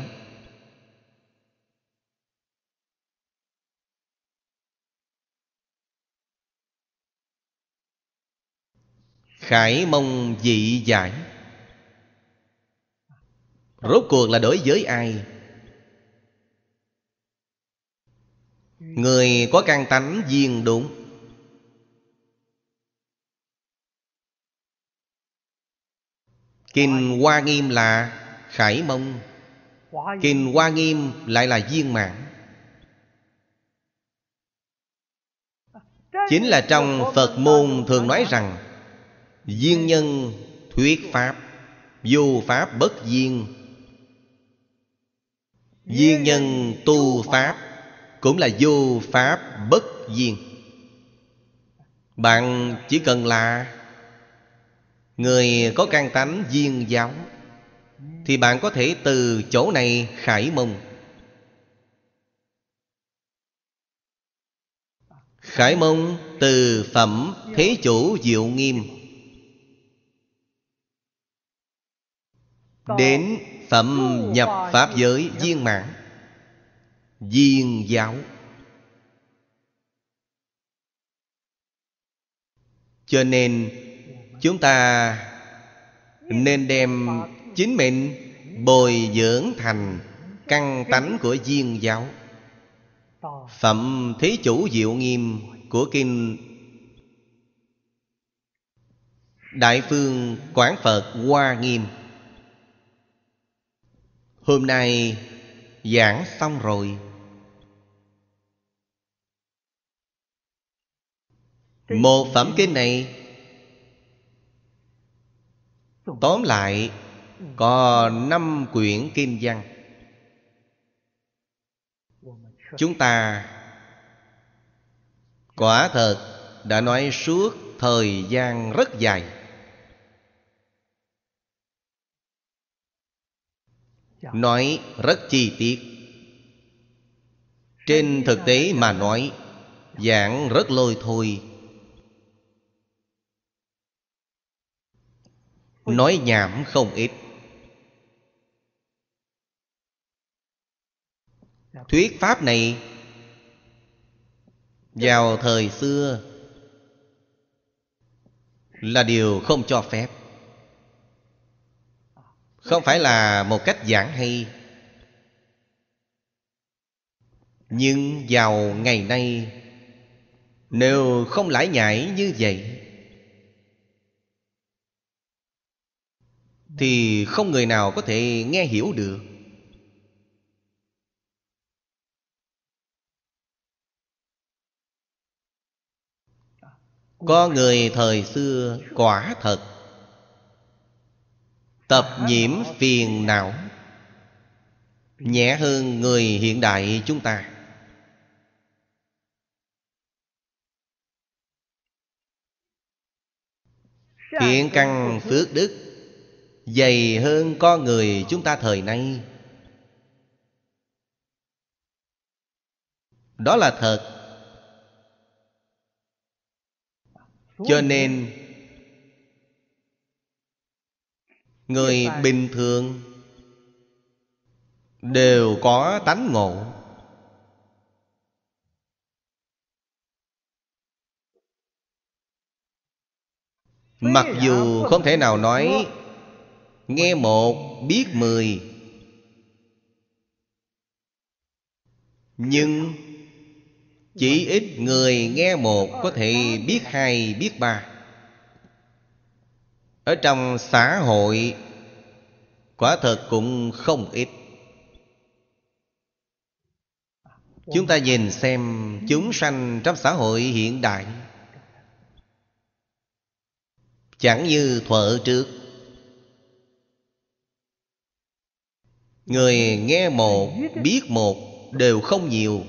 Khải mông dị giải Rốt cuộc là đối với ai Người có căn tánh viên đúng Kinh Hoa Nghiêm là Khải Mông Kinh Hoa Nghiêm lại là viên mãn Chính là trong Phật môn thường nói rằng Duyên nhân thuyết pháp Vô pháp bất duyên Duyên nhân tu pháp Cũng là vô pháp bất duyên Bạn chỉ cần là Người có căn tánh duyên giáo Thì bạn có thể từ chỗ này khải mông Khải mông từ phẩm thế chủ diệu nghiêm Đến phẩm nhập Pháp giới viên mãn Viên giáo Cho nên Chúng ta Nên đem chính mình Bồi dưỡng thành Căn tánh của viên giáo Phẩm Thế Chủ Diệu Nghiêm Của Kinh Đại Phương Quảng Phật Hoa Nghiêm Hôm nay giảng xong rồi. Một phẩm kinh này Tóm lại Có năm quyển kim văn Chúng ta Quả thật Đã nói suốt thời gian rất dài nói rất chi tiết trên thực tế mà nói giảng rất lôi thôi nói nhảm không ít dạ. thuyết pháp này dạ. vào thời xưa là điều không cho phép không phải là một cách giảng hay nhưng vào ngày nay nếu không lãi nhải như vậy thì không người nào có thể nghe hiểu được có người thời xưa quả thật Tập nhiễm phiền não Nhẹ hơn người hiện đại chúng ta Thiện căn phước đức Dày hơn con người chúng ta thời nay Đó là thật Cho nên người bình thường đều có tánh ngộ mặc dù không thể nào nói nghe một biết mười nhưng chỉ ít người nghe một có thể biết hai biết ba ở trong xã hội quả thật cũng không ít chúng ta nhìn xem chúng sanh trong xã hội hiện đại chẳng như thuở trước người nghe một biết một đều không nhiều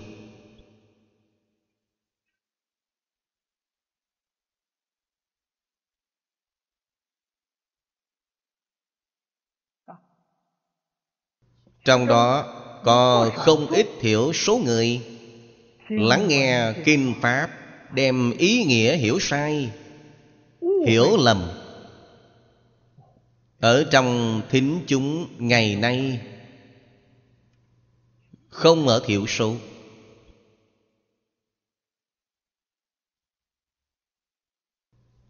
Trong đó có không ít thiểu số người Lắng nghe kinh Pháp Đem ý nghĩa hiểu sai Hiểu lầm Ở trong thính chúng ngày nay Không ở thiểu số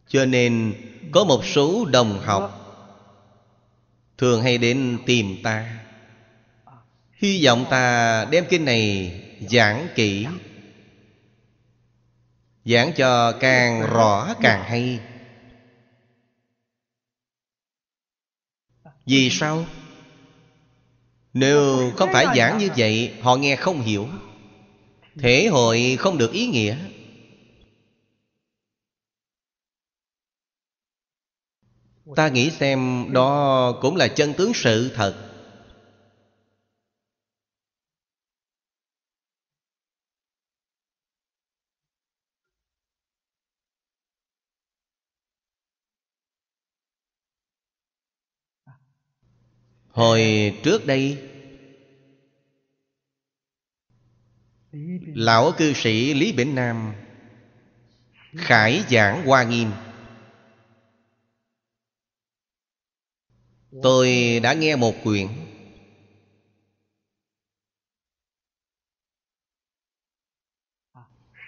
Cho nên có một số đồng học ờ. Thường hay đến tìm ta Hy vọng ta đem kinh này giảng kỹ Giảng cho càng rõ càng hay Vì sao? Nếu không phải giảng như vậy Họ nghe không hiểu Thể hội không được ý nghĩa Ta nghĩ xem đó cũng là chân tướng sự thật hồi trước đây lão cư sĩ lý bỉnh nam khải giảng hoa nghiêm tôi đã nghe một quyển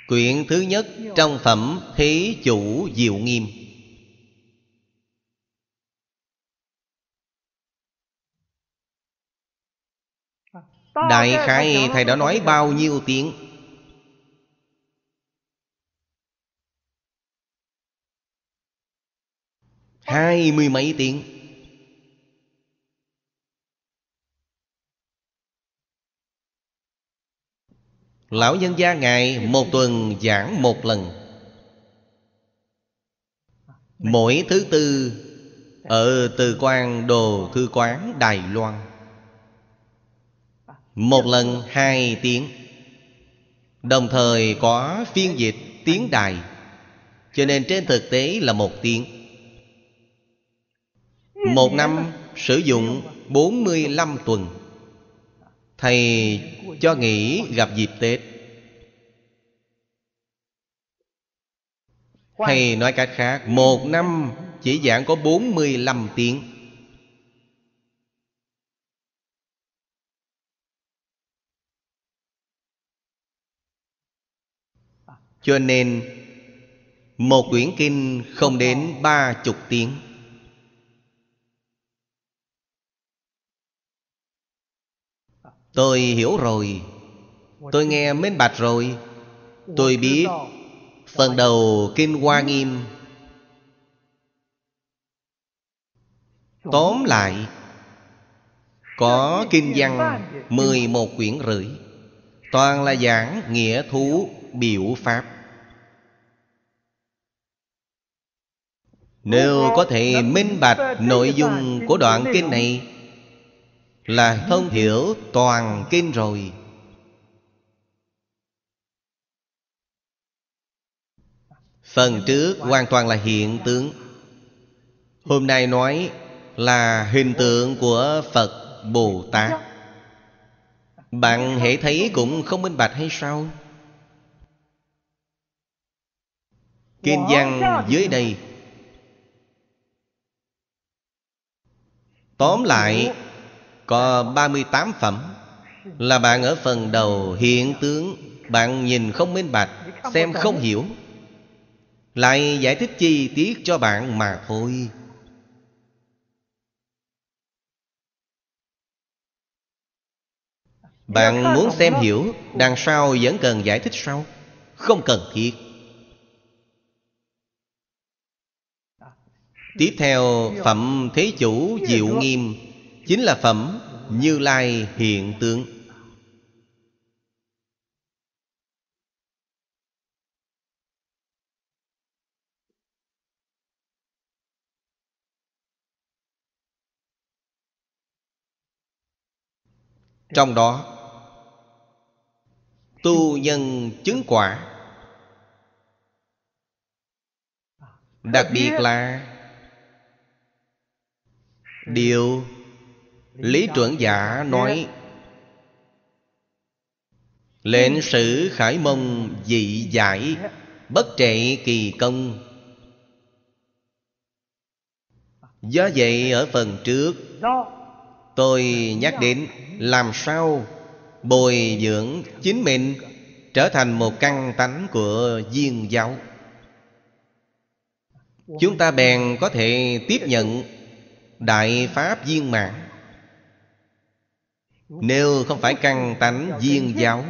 quyển thứ nhất trong phẩm hí chủ diệu nghiêm Đại khái thầy đã nói bao nhiêu tiếng Hai mươi mấy tiếng Lão nhân gia ngài một tuần giảng một lần Mỗi thứ tư Ở từ quan đồ thư quán Đài Loan một lần hai tiếng đồng thời có phiên dịch tiếng đài cho nên trên thực tế là một tiếng một năm sử dụng 45 tuần Thầy cho nghỉ gặp dịp Tết Hay nói cách khác Một năm chỉ giảng có 45 tiếng Cho nên Một quyển kinh không đến ba chục tiếng Tôi hiểu rồi Tôi nghe minh bạch rồi Tôi biết Phần đầu Kinh Hoa Nghiêm Tóm lại Có kinh văn 11 quyển rưỡi Toàn là giảng nghĩa thú biểu pháp Nếu có thể minh bạch nội dung của đoạn kinh này Là ừ. thông hiểu toàn kinh rồi Phần trước hoàn toàn là hiện tướng Hôm nay nói là hình tượng của Phật Bồ Tát Bạn hãy thấy cũng không minh bạch hay sao? Kinh văn dưới đây Tóm lại Có 38 phẩm Là bạn ở phần đầu hiện tướng Bạn nhìn không minh bạch Xem không hiểu Lại giải thích chi tiết cho bạn mà thôi Bạn muốn xem hiểu Đằng sau vẫn cần giải thích sau Không cần thiết Tiếp theo phẩm Thế Chủ Diệu Nghiêm Chính là phẩm Như Lai Hiện Tượng Trong đó Tu nhân chứng quả Đặc biệt là điều lý trưởng giả nói lệnh sử khải mông dị giải bất trệ kỳ công do vậy ở phần trước tôi nhắc đến làm sao bồi dưỡng chính mình trở thành một căn tánh của viên giáo chúng ta bèn có thể tiếp nhận đại pháp viên mãn nếu không phải căn tánh viên giáo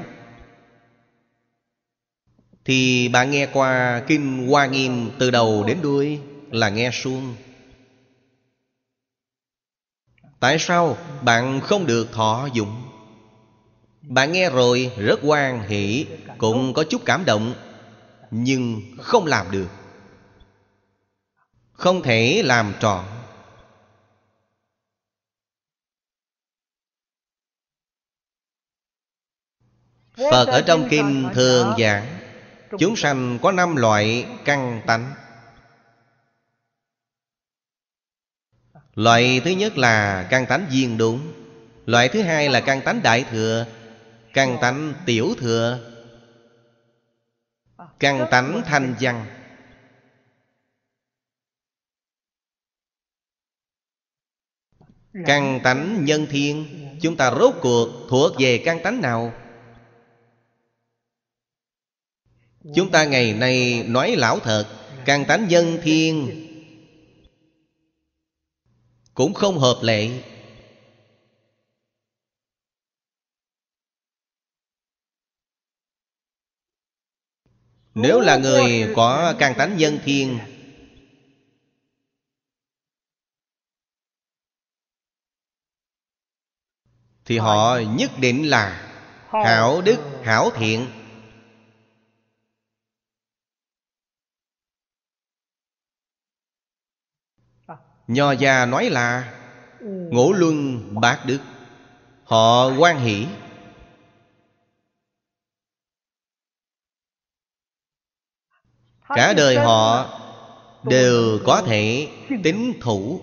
thì bạn nghe qua kinh hoa nghiêm từ đầu đến đuôi là nghe suông tại sao bạn không được thọ dụng bạn nghe rồi rất hoan hỷ cũng có chút cảm động nhưng không làm được không thể làm trọn Phật ở trong kinh thường giảng Chúng sanh có năm loại căn tánh Loại thứ nhất là căn tánh viên đúng Loại thứ hai là căn tánh đại thừa Căn tánh tiểu thừa Căn tánh thanh văn Căn tánh nhân thiên Chúng ta rốt cuộc thuộc về căn tánh nào Chúng ta ngày nay nói lão thật Càng tánh nhân thiên Cũng không hợp lệ Nếu là người có càng tánh nhân thiên Thì họ nhất định là Hảo đức, hảo thiện Nho gia nói là Ngũ luân bạc đức Họ quan hỷ Cả đời họ Đều có thể tính thủ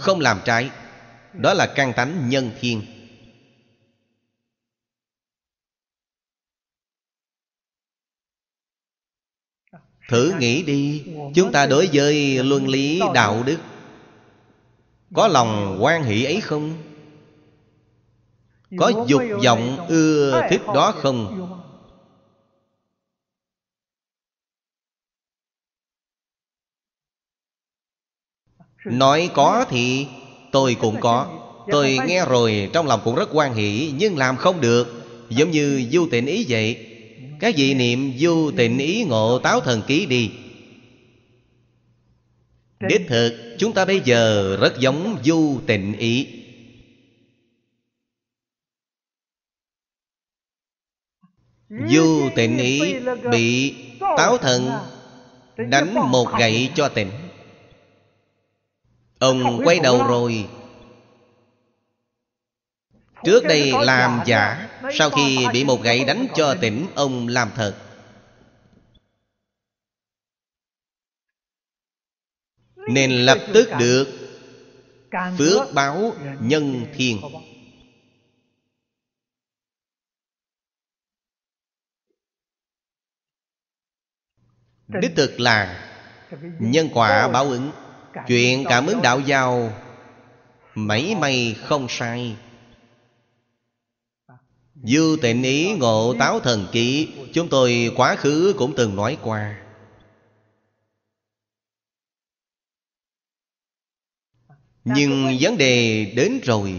Không làm trái Đó là căn tánh nhân thiên thử nghĩ đi chúng ta đối với luân lý đạo đức có lòng quan hỷ ấy không có dục vọng ưa thích đó không nói có thì tôi cũng có tôi nghe rồi trong lòng cũng rất quan hỷ nhưng làm không được giống như du tịnh ý vậy các vị niệm du tình ý ngộ táo thần ký đi Đích thực chúng ta bây giờ rất giống du tình ý du tình ý bị táo thần đánh một gậy cho tỉnh Ông quay đầu rồi Trước đây làm giả sau khi bị một gậy đánh cho tỉnh Ông làm thật Nên lập tức được Phước báo nhân thiên Đích thực là Nhân quả báo ứng Chuyện cảm ứng đạo giao Mấy may không sai Dư tịnh ý ngộ táo thần kỹ Chúng tôi quá khứ cũng từng nói qua Nhưng vấn đề đến rồi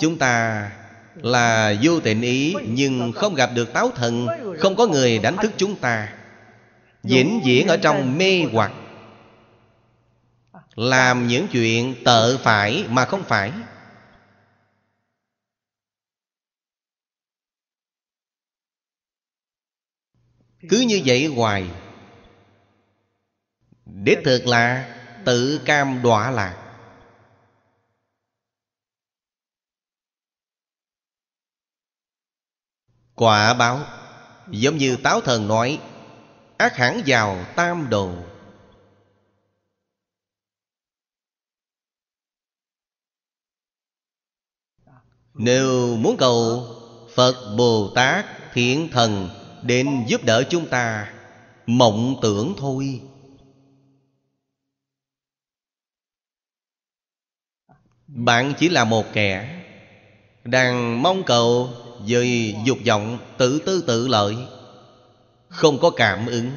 Chúng ta là vô tịnh ý Nhưng không gặp được táo thần Không có người đánh thức chúng ta Vĩnh diễn ở trong mê hoặc Làm những chuyện tợ phải mà không phải cứ như vậy hoài đích thực là tự cam đọa lạc quả báo giống như táo thần nói ác hẳn vào tam đồ nếu muốn cầu phật bồ tát thiện thần đến giúp đỡ chúng ta mộng tưởng thôi bạn chỉ là một kẻ đang mong cầu vì dục vọng tự tư tự lợi không có cảm ứng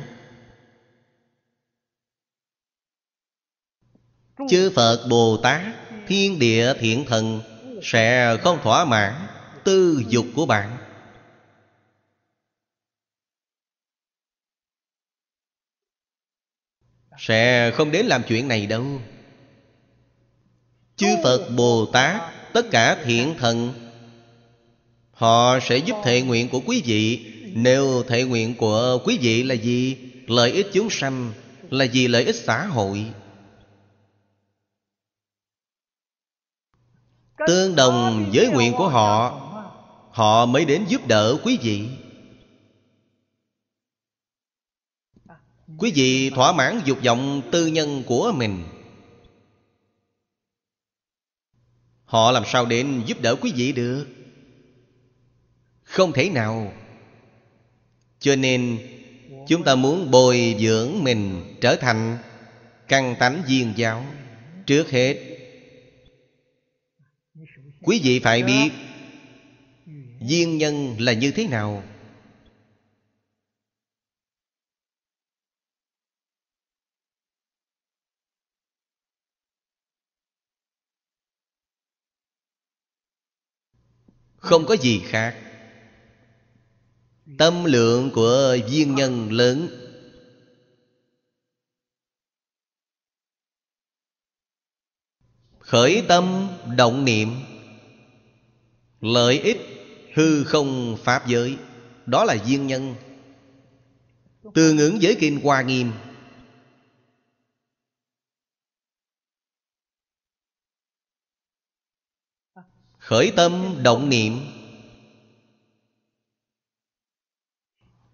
chư phật bồ tát thiên địa thiện thần sẽ không thỏa mãn tư dục của bạn Sẽ không đến làm chuyện này đâu Chư Phật Bồ Tát Tất cả thiện thần Họ sẽ giúp thệ nguyện của quý vị Nếu thệ nguyện của quý vị là gì? Lợi ích chúng sanh Là gì lợi ích xã hội Tương đồng với nguyện của họ Họ mới đến giúp đỡ quý vị quý vị thỏa mãn dục vọng tư nhân của mình họ làm sao đến giúp đỡ quý vị được không thể nào cho nên chúng ta muốn bồi dưỡng mình trở thành căn tánh viên giáo trước hết quý vị phải biết viên nhân là như thế nào không có gì khác tâm lượng của viên nhân lớn khởi tâm động niệm lợi ích hư không pháp giới đó là duyên nhân tương ứng với kinh hoa nghiêm khởi tâm động niệm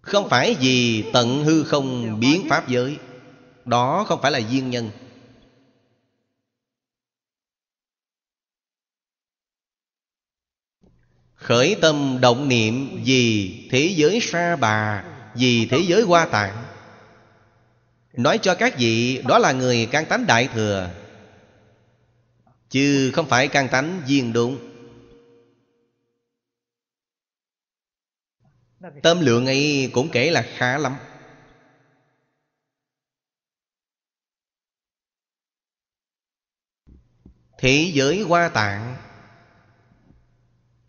không phải vì tận hư không biến pháp giới đó không phải là duyên nhân khởi tâm động niệm vì thế giới sa bà vì thế giới hoa tạng nói cho các vị đó là người can tánh đại thừa chứ không phải can tánh viên đúng Tâm lượng ấy cũng kể là khá lắm Thế giới Hoa Tạng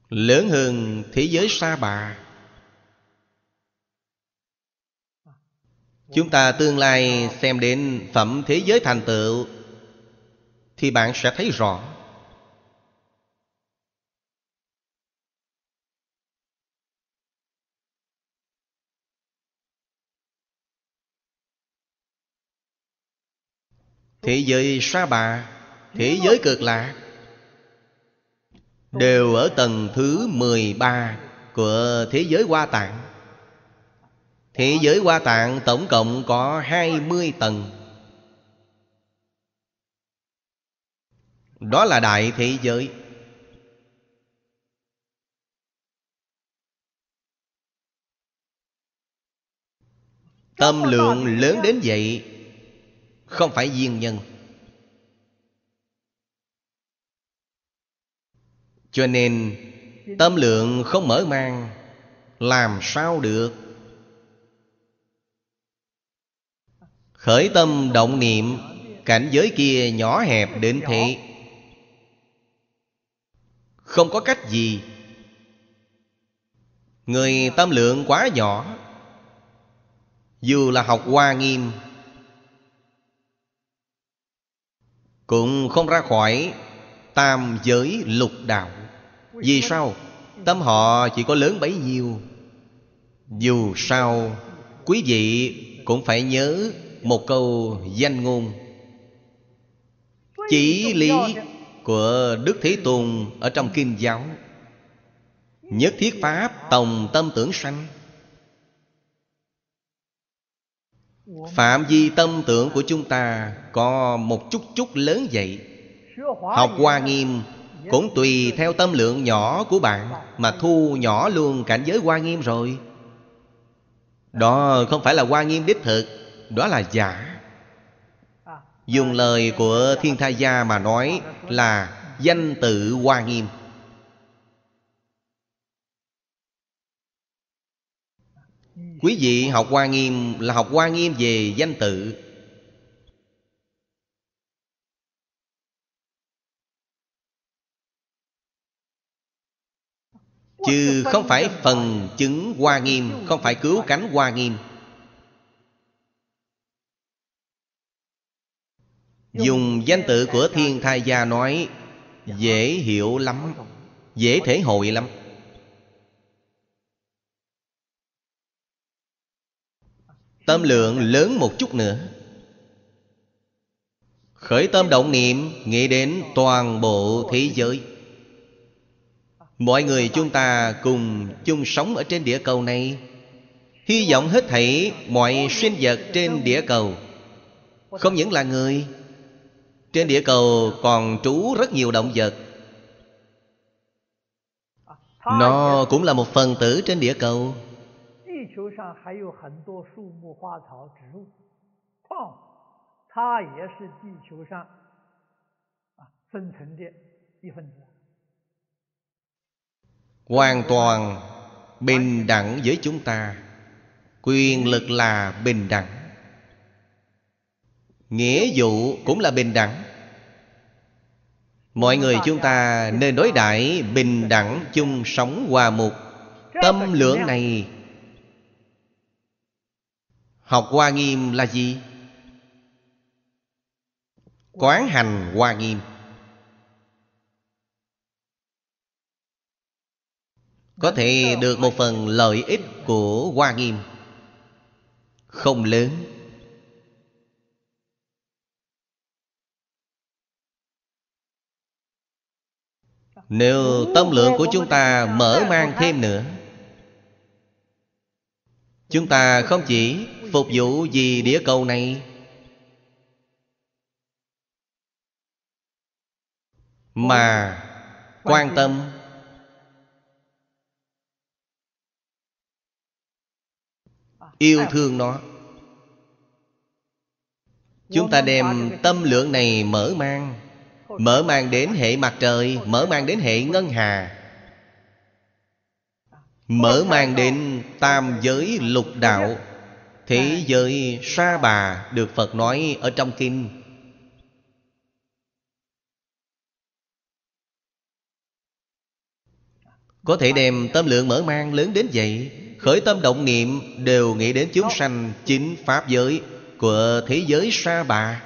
Lớn hơn thế giới Sa Bà Chúng ta tương lai xem đến phẩm thế giới thành tựu Thì bạn sẽ thấy rõ thế giới sa bà thế giới cực lạ, đều ở tầng thứ 13 của thế giới hoa tạng thế giới hoa tạng tổng cộng có 20 tầng đó là đại thế giới tâm lượng lớn đến vậy không phải duyên nhân cho nên tâm lượng không mở mang làm sao được khởi tâm động niệm cảnh giới kia nhỏ hẹp đến thế không có cách gì người tâm lượng quá nhỏ dù là học hoa nghiêm cũng không ra khỏi tam giới lục đạo vì sao tâm họ chỉ có lớn bấy nhiêu dù sao quý vị cũng phải nhớ một câu danh ngôn chỉ lý của đức thế tôn ở trong kim giáo nhất thiết pháp tòng tâm tưởng sanh phạm vi tâm tưởng của chúng ta có một chút chút lớn vậy học hoa nghiêm cũng tùy theo tâm lượng nhỏ của bạn mà thu nhỏ luôn cảnh giới hoa nghiêm rồi đó không phải là hoa nghiêm đích thực đó là giả à. dùng lời của thiên thai gia mà nói là danh tự hoa nghiêm Quý vị học Hoa Nghiêm là học Hoa Nghiêm về danh tự Chứ không phải phần chứng Hoa Nghiêm Không phải cứu cánh Hoa Nghiêm Dùng danh tự của Thiên Thai Gia nói Dễ hiểu lắm Dễ thể hội lắm Tâm lượng lớn một chút nữa Khởi tâm động niệm Nghĩ đến toàn bộ thế giới Mọi người chúng ta cùng chung sống ở trên địa cầu này Hy vọng hết thảy mọi sinh vật trên địa cầu Không những là người Trên địa cầu còn trú rất nhiều động vật Nó cũng là một phần tử trên địa cầu 地球上还有很多树木、花草、植物、矿物，它也是地球上啊生存的一份子。Hoàn toàn bình đẳng với chúng ta Quyền lực là bình đẳng Nghĩa vụ cũng là bình đẳng Mọi người chúng ta nên đối đãi bình đẳng chung sống hòa mục Tâm lượng này Học Hoa Nghiêm là gì? Quán hành Hoa Nghiêm Có thể được một phần lợi ích của Hoa Nghiêm Không lớn Nếu tâm lượng của chúng ta mở mang thêm nữa Chúng ta không chỉ phục vụ vì địa cầu này Mà quan tâm Yêu thương nó Chúng ta đem tâm lượng này mở mang Mở mang đến hệ mặt trời Mở mang đến hệ ngân hà Mở mang đến tam giới lục đạo Thế dạ. giới sa bà được Phật nói ở trong kinh Có thể đem tâm lượng mở mang lớn đến vậy Khởi tâm động niệm đều nghĩ đến chúng sanh Chính Pháp giới của thế giới sa bà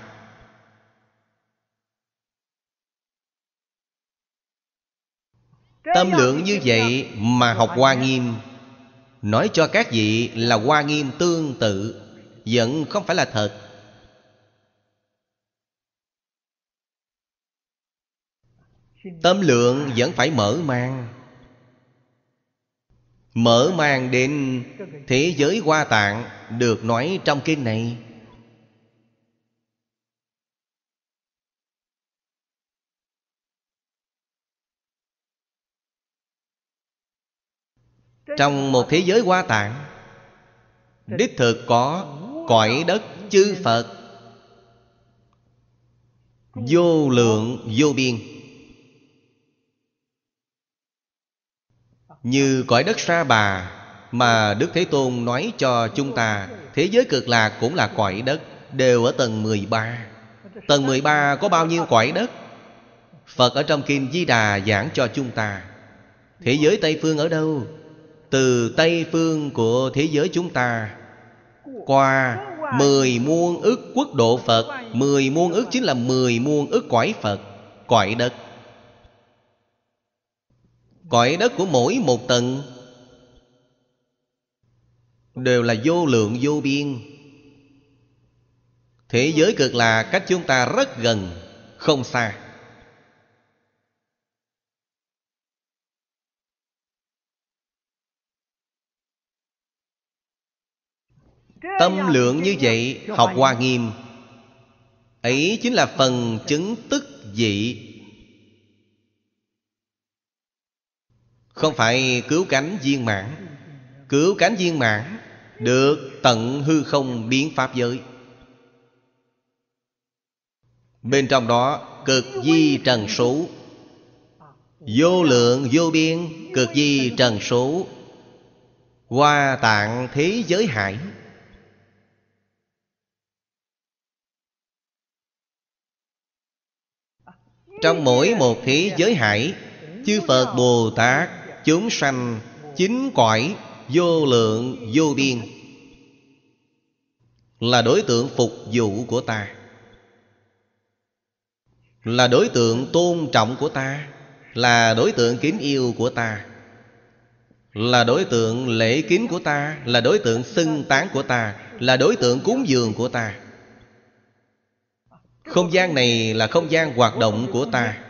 Tâm lượng như vậy mà học Hoa Nghiêm Nói cho các vị là Hoa Nghiêm tương tự Vẫn không phải là thật Tâm lượng vẫn phải mở mang Mở mang đến thế giới hoa tạng Được nói trong kinh này trong một thế giới hoa tạng đích thực có cõi đất chư phật vô lượng vô biên như cõi đất sa bà mà đức thế tôn nói cho chúng ta thế giới cực lạc cũng là cõi đất đều ở tầng 13 tầng 13 có bao nhiêu cõi đất phật ở trong kim di đà giảng cho chúng ta thế giới tây phương ở đâu từ tây phương của thế giới chúng ta qua mười muôn ức quốc độ phật mười muôn ức chính là mười muôn ức cõi phật cõi đất cõi đất của mỗi một tầng đều là vô lượng vô biên thế giới cực là cách chúng ta rất gần không xa Tâm lượng như vậy học hoa nghiêm Ấy chính là phần chứng tức dị Không phải cứu cánh viên mãn Cứu cánh viên mãn Được tận hư không biến pháp giới Bên trong đó cực di trần số Vô lượng vô biên cực di trần số Hoa tạng thế giới hải Trong mỗi một thế giới hải Chư Phật Bồ Tát Chúng sanh Chính cõi Vô lượng vô biên Là đối tượng phục vụ của ta Là đối tượng tôn trọng của ta Là đối tượng kính yêu của ta Là đối tượng lễ kính của ta Là đối tượng xưng tán của ta Là đối tượng cúng dường của ta không gian này là không gian hoạt động của ta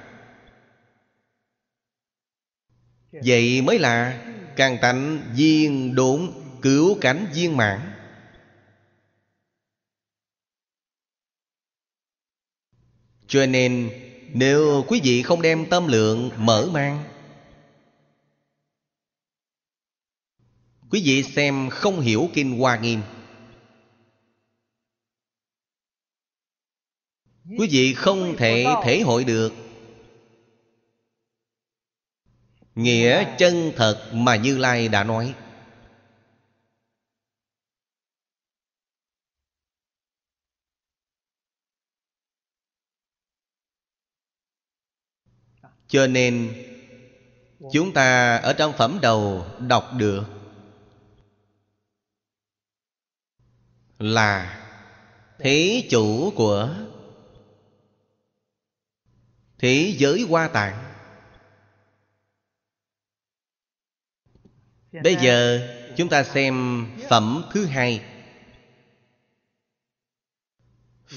vậy mới là càng tánh viên đốn cứu cánh viên mãn cho nên nếu quý vị không đem tâm lượng mở mang quý vị xem không hiểu kinh hoa nghiêm quý vị không thể thể hội được nghĩa chân thật mà như lai đã nói cho nên chúng ta ở trong phẩm đầu đọc được là thế chủ của thế giới hoa tạng bây giờ chúng ta xem phẩm thứ hai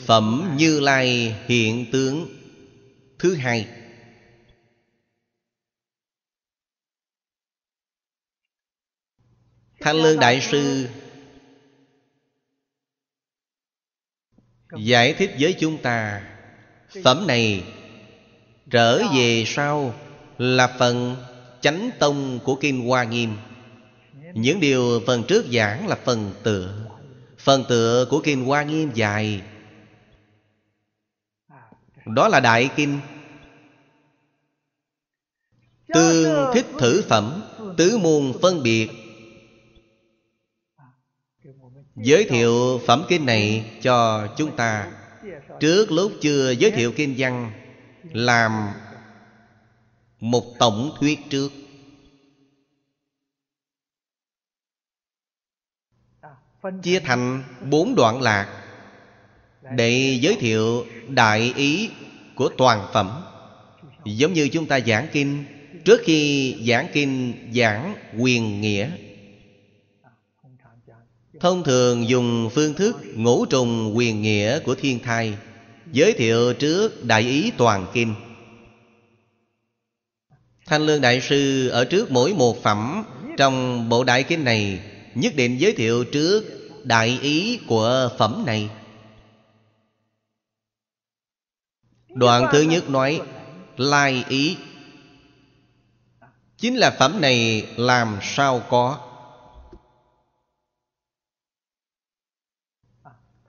phẩm như lai hiện tướng thứ hai thanh lương đại sư giải thích với chúng ta phẩm này trở về sau là phần chánh tông của kinh hoa nghiêm những điều phần trước giảng là phần tựa phần tựa của kinh hoa nghiêm dài đó là đại kinh tương thích thử phẩm tứ môn phân biệt giới thiệu phẩm kinh này cho chúng ta trước lúc chưa giới thiệu kinh văn làm một tổng thuyết trước chia thành bốn đoạn lạc để giới thiệu đại ý của toàn phẩm giống như chúng ta giảng kinh trước khi giảng kinh giảng quyền nghĩa thông thường dùng phương thức ngũ trùng quyền nghĩa của thiên thai Giới thiệu trước Đại Ý Toàn Kinh Thanh Lương Đại Sư ở trước mỗi một phẩm Trong bộ Đại Kinh này Nhất định giới thiệu trước Đại Ý của phẩm này Đoạn thứ nhất nói Lai Ý Chính là phẩm này làm sao có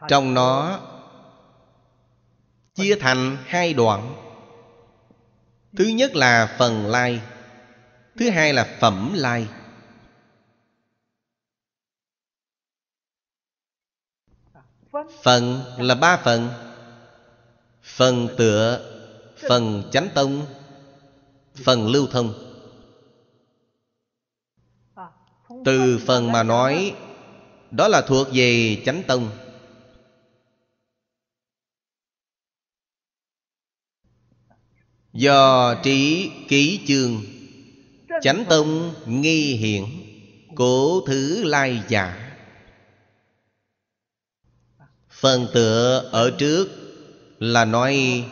Trong nó chia thành hai đoạn thứ nhất là phần lai thứ hai là phẩm lai phần là ba phần phần tựa phần chánh tông phần lưu thông từ phần mà nói đó là thuộc về chánh tông Do trí ký chương Chánh tông nghi hiển Cổ thứ lai giả Phần tựa ở trước Là nói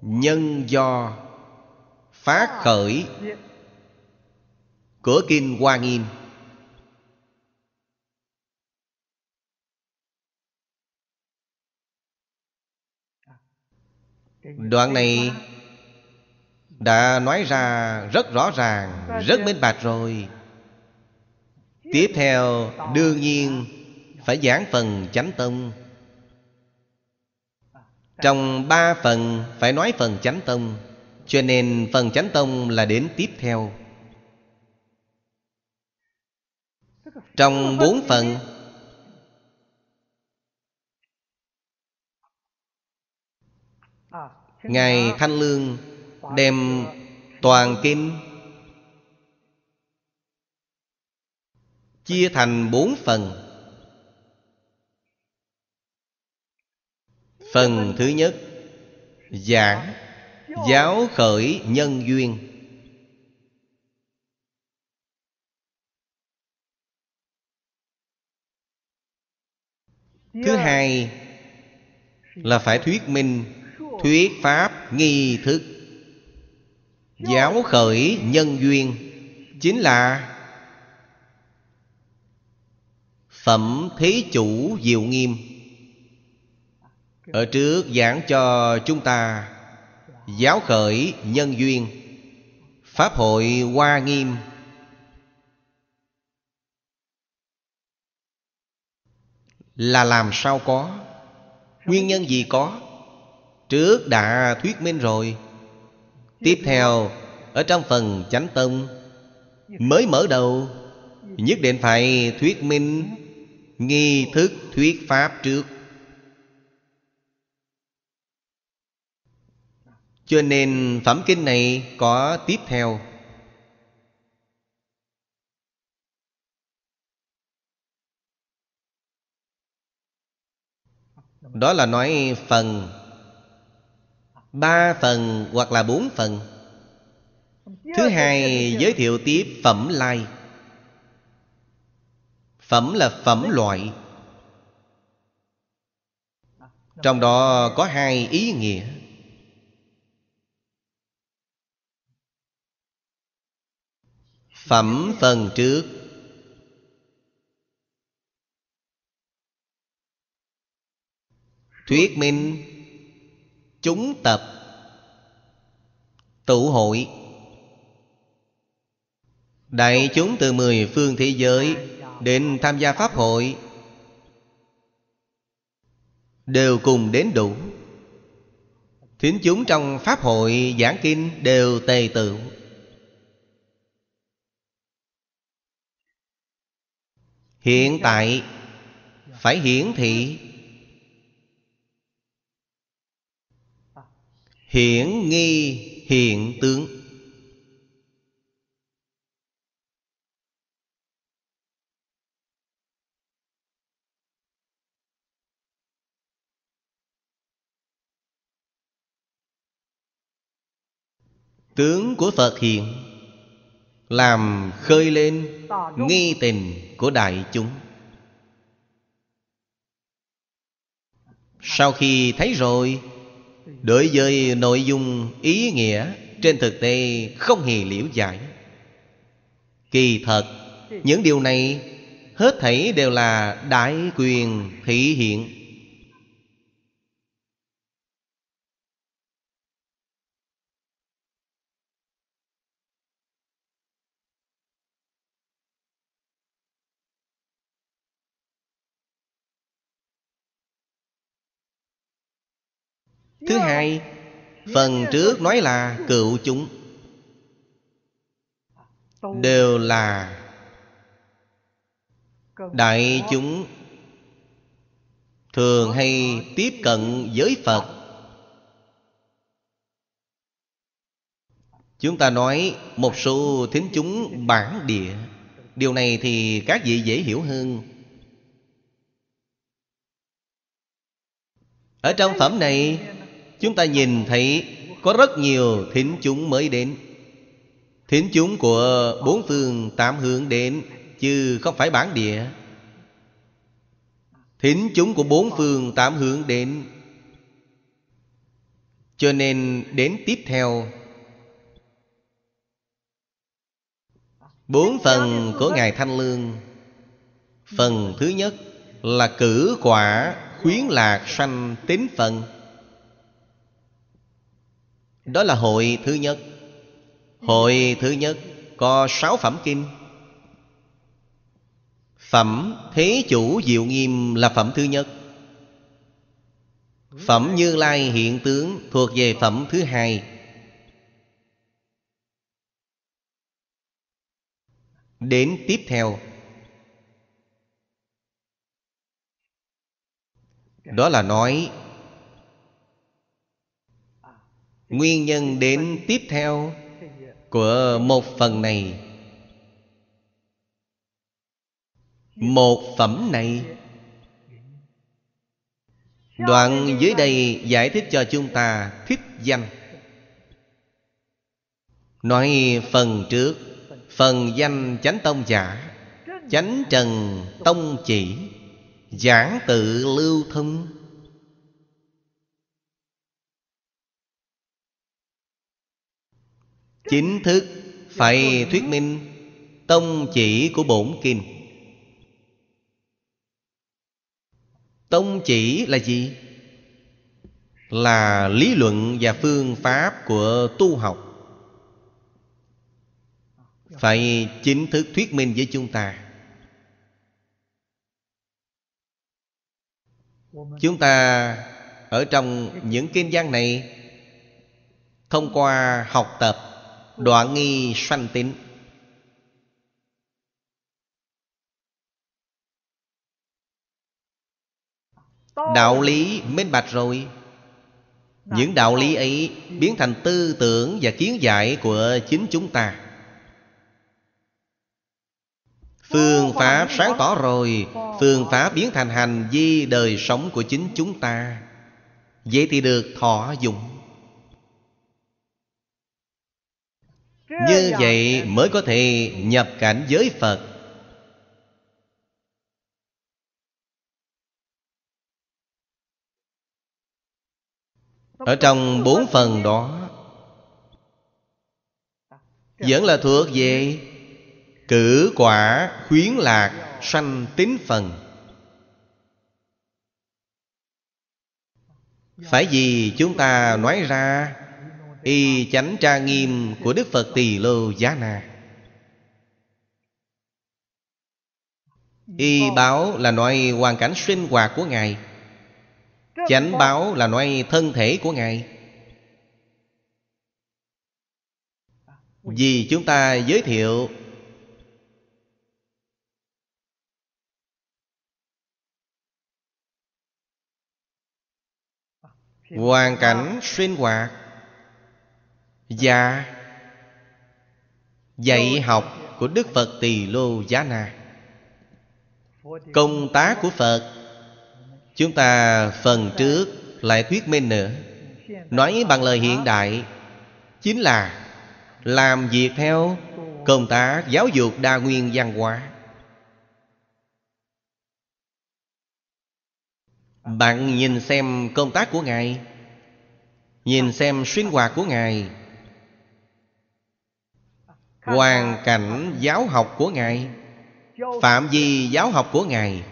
Nhân do Phát khởi Của Kinh Hoa Nghiêm đoạn này đã nói ra rất rõ ràng rất minh bạch rồi tiếp theo đương nhiên phải giảng phần chánh tông trong ba phần phải nói phần chánh tông cho nên phần chánh tông là đến tiếp theo trong bốn phần ngài thanh lương đem toàn kinh chia thành bốn phần phần thứ nhất giảng giáo khởi nhân duyên thứ hai là phải thuyết minh thuyết pháp nghi thức giáo khởi nhân duyên chính là phẩm thế chủ diệu nghiêm ở trước giảng cho chúng ta giáo khởi nhân duyên pháp hội hoa nghiêm là làm sao có nguyên nhân gì có Trước đã thuyết minh rồi Tiếp theo Ở trong phần chánh tông Mới mở đầu Nhất định phải thuyết minh Nghi thức thuyết pháp trước Cho nên phẩm kinh này có tiếp theo Đó là nói phần ba phần hoặc là bốn phần thứ hai giới thiệu tiếp phẩm lai phẩm là phẩm loại trong đó có hai ý nghĩa phẩm phần trước thuyết minh chúng tập tụ hội đại chúng từ mười phương thế giới đến tham gia pháp hội đều cùng đến đủ thính chúng trong pháp hội giảng kinh đều tề tự hiện tại phải hiển thị hiển nghi hiện tướng tướng của phật hiện làm khơi lên nghi tình của đại chúng sau khi thấy rồi đối với nội dung ý nghĩa trên thực tế không hề liễu giải kỳ thật những điều này hết thảy đều là đại quyền thị hiện Thứ dạ. hai Phần dạ, trước dạ. nói là cựu chúng Đều là Đại chúng Thường hay tiếp cận với Phật Chúng ta nói một số thính chúng bản địa Điều này thì các vị dễ hiểu hơn Ở trong phẩm này chúng ta nhìn thấy có rất nhiều thính chúng mới đến thính chúng của bốn phương tám hướng đến chứ không phải bản địa thính chúng của bốn phương tám hướng đến cho nên đến tiếp theo bốn phần của ngài thanh lương phần thứ nhất là cử quả khuyến lạc sanh tín phần đó là hội thứ nhất Hội thứ nhất có sáu phẩm kim, Phẩm Thế Chủ Diệu Nghiêm là phẩm thứ nhất Phẩm Như Lai Hiện Tướng thuộc về phẩm thứ hai Đến tiếp theo Đó là nói nguyên nhân đến tiếp theo của một phần này một phẩm này đoạn dưới đây giải thích cho chúng ta thích danh nói phần trước phần danh chánh tông giả chánh trần tông chỉ giảng tự lưu thông chính thức phải thuyết minh tông chỉ của bổn kinh tông chỉ là gì là lý luận và phương pháp của tu học phải chính thức thuyết minh với chúng ta chúng ta ở trong những kinh văn này thông qua học tập Đoạn nghi sanh tín Đạo lý minh bạch rồi Những đạo lý ấy Biến thành tư tưởng và kiến giải Của chính chúng ta Phương pháp sáng tỏ rồi Phương pháp biến thành hành vi Đời sống của chính chúng ta Vậy thì được thọ dụng như vậy mới có thể nhập cảnh giới phật ở trong bốn phần đó vẫn là thuộc về cử quả khuyến lạc sanh tín phần phải vì chúng ta nói ra y chánh tra nghiêm của đức phật tỳ lô giá na y báo là nói hoàn cảnh sinh hoạt của ngài chánh báo là nói thân thể của ngài vì chúng ta giới thiệu hoàn cảnh sinh hoạt và dạy học của đức phật tỳ lô giá na công tá của phật chúng ta phần trước lại thuyết minh nữa nói bằng lời hiện đại chính là làm việc theo công tác giáo dục đa nguyên văn hóa bạn nhìn xem công tác của ngài nhìn xem sinh hoạt của ngài hoàn cảnh giáo học của ngài phạm vi giáo học của ngài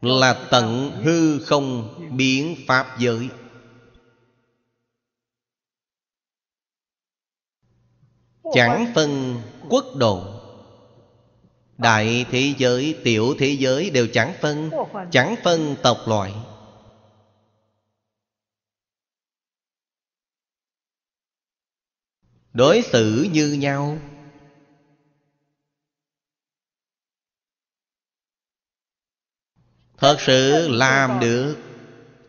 là tận hư không biến pháp giới chẳng phân quốc độ đại thế giới tiểu thế giới đều chẳng phân chẳng phân tộc loại đối xử như nhau thật sự làm được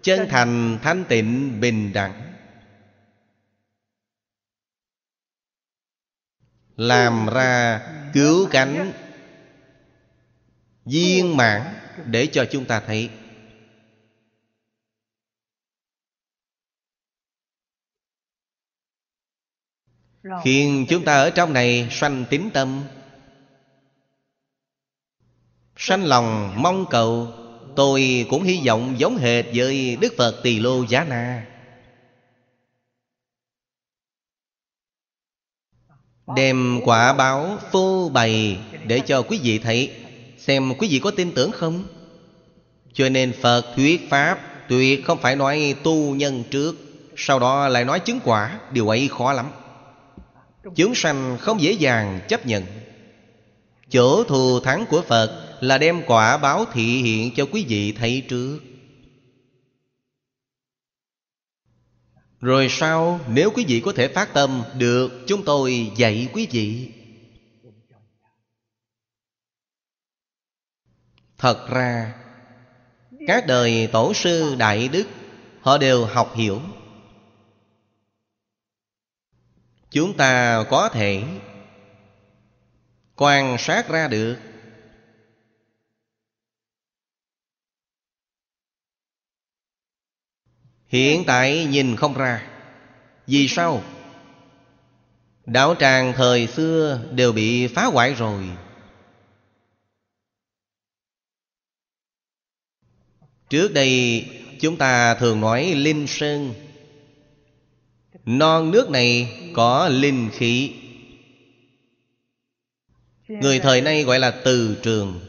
chân thành thanh tịnh bình đẳng làm ra cứu cánh viên mãn để cho chúng ta thấy Khiến chúng ta ở trong này sanh tín tâm Sanh lòng mong cầu Tôi cũng hy vọng giống hệt với Đức Phật Tỳ Lô Giá Na Đem quả báo phô bày Để cho quý vị thấy Xem quý vị có tin tưởng không Cho nên Phật thuyết Pháp Tuyệt không phải nói tu nhân trước Sau đó lại nói chứng quả Điều ấy khó lắm Chúng sanh không dễ dàng chấp nhận Chỗ thù thắng của Phật Là đem quả báo thị hiện cho quý vị thấy trước Rồi sau nếu quý vị có thể phát tâm Được chúng tôi dạy quý vị Thật ra Các đời tổ sư Đại Đức Họ đều học hiểu chúng ta có thể quan sát ra được hiện tại nhìn không ra vì sao đảo tràng thời xưa đều bị phá hoại rồi trước đây chúng ta thường nói linh sơn non nước này có linh khí người thời nay gọi là từ trường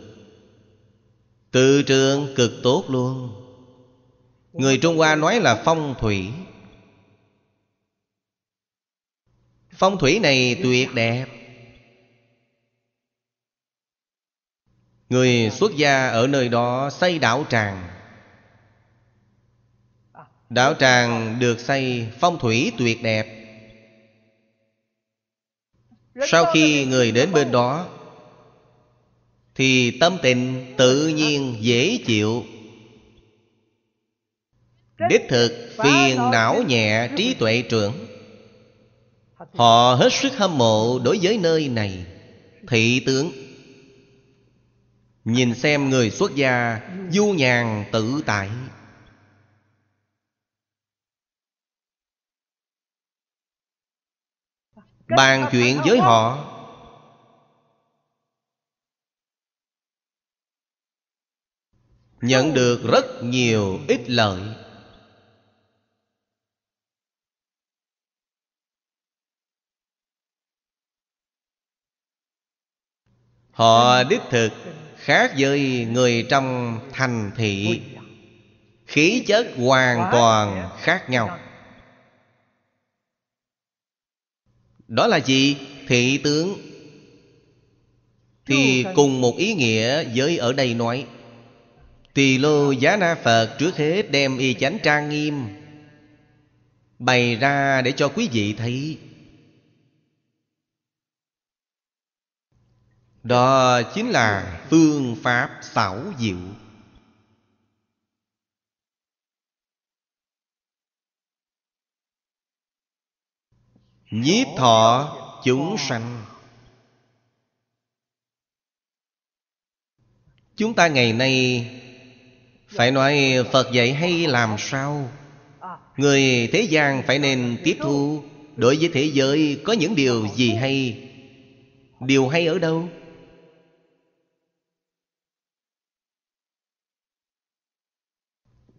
từ trường cực tốt luôn người trung hoa nói là phong thủy phong thủy này tuyệt đẹp người xuất gia ở nơi đó xây đảo tràng Đạo tràng được xây phong thủy tuyệt đẹp Sau khi người đến bên đó Thì tâm tình tự nhiên dễ chịu Đích thực phiền não nhẹ trí tuệ trưởng Họ hết sức hâm mộ đối với nơi này Thị tướng Nhìn xem người xuất gia Du nhàn tự tại bàn chuyện với họ nhận được rất nhiều ích lợi họ đích thực khác với người trong thành thị khí chất hoàn toàn khác nhau đó là gì thị tướng thì cùng một ý nghĩa với ở đây nói tỳ lô giá na phật trước hết đem y chánh trang nghiêm bày ra để cho quý vị thấy đó chính là phương pháp xảo diệu nhiếp thọ chúng sanh chúng ta ngày nay phải nói phật dạy hay làm sao người thế gian phải nên tiếp thu đối với thế giới có những điều gì hay điều hay ở đâu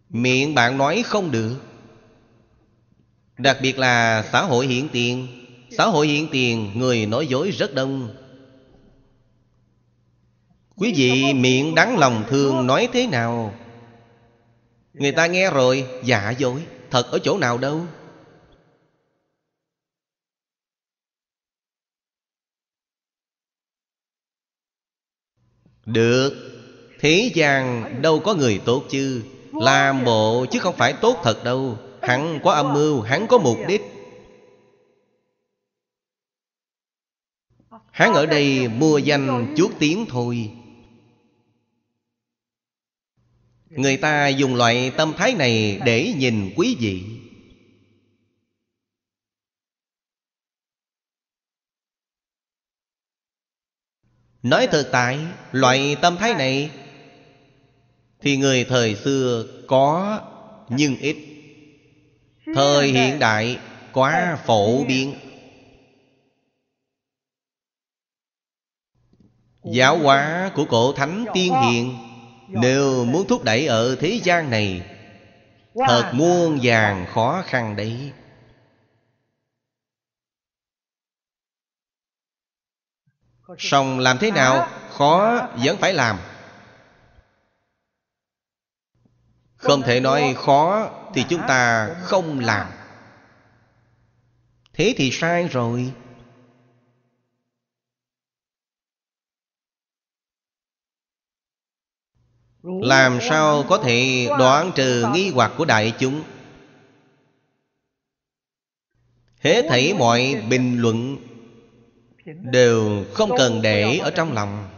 miệng bạn nói không được Đặc biệt là xã hội hiện tiền Xã hội hiện tiền người nói dối rất đông Quý vị miệng đắng lòng thương nói thế nào Người ta nghe rồi giả dối Thật ở chỗ nào đâu Được Thế gian đâu có người tốt chứ Làm bộ chứ không phải tốt thật đâu Hắn có âm mưu Hắn có mục đích Hắn ở đây mua danh chuốt tiếng thôi Người ta dùng loại tâm thái này để nhìn quý vị Nói thực tại Loại tâm thái này Thì người thời xưa có Nhưng ít Thời hiện đại quá phổ biến Giáo hóa của cổ thánh tiên hiện Nếu muốn thúc đẩy ở thế gian này Thật à? muôn vàng khó khăn đấy Song làm thế nào Khó vẫn phải làm không thể nói khó thì chúng ta không làm thế thì sai rồi làm sao có thể đoán trừ nghi hoặc của đại chúng hết thảy mọi bình luận đều không cần để ở trong lòng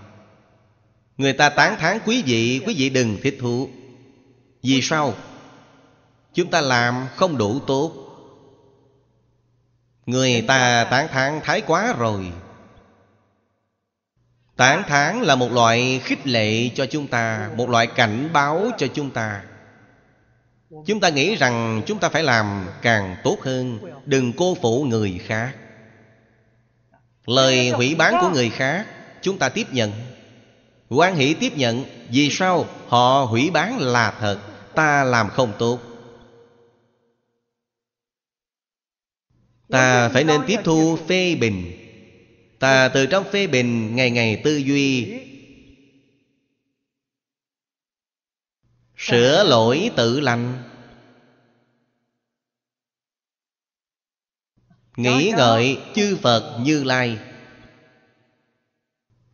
người ta tán thán quý vị quý vị đừng thích thú vì sao chúng ta làm không đủ tốt người ta tán thán thái quá rồi tán thán là một loại khích lệ cho chúng ta một loại cảnh báo cho chúng ta chúng ta nghĩ rằng chúng ta phải làm càng tốt hơn đừng cô phụ người khác lời hủy bán của người khác chúng ta tiếp nhận quan hỷ tiếp nhận vì sao họ hủy bán là thật ta làm không tốt ta phải nên tiếp thu phê bình ta từ trong phê bình ngày ngày tư duy sửa lỗi tự lành nghĩ ngợi chư phật như lai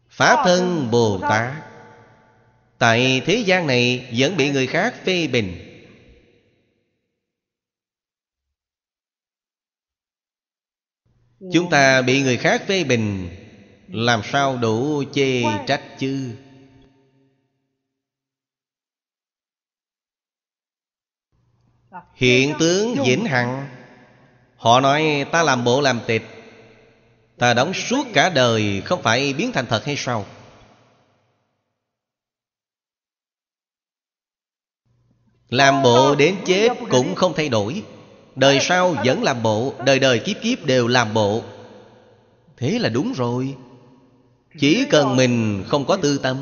pháp thân bồ tát tại thế gian này vẫn bị người khác phê bình chúng ta bị người khác phê bình làm sao đủ chê trách chứ hiện tướng vĩnh hằng họ nói ta làm bộ làm tịch ta đóng suốt cả đời không phải biến thành thật hay sao Làm bộ đến chết cũng không thay đổi Đời sau vẫn làm bộ Đời đời kiếp kiếp đều làm bộ Thế là đúng rồi Chỉ cần mình không có tư tâm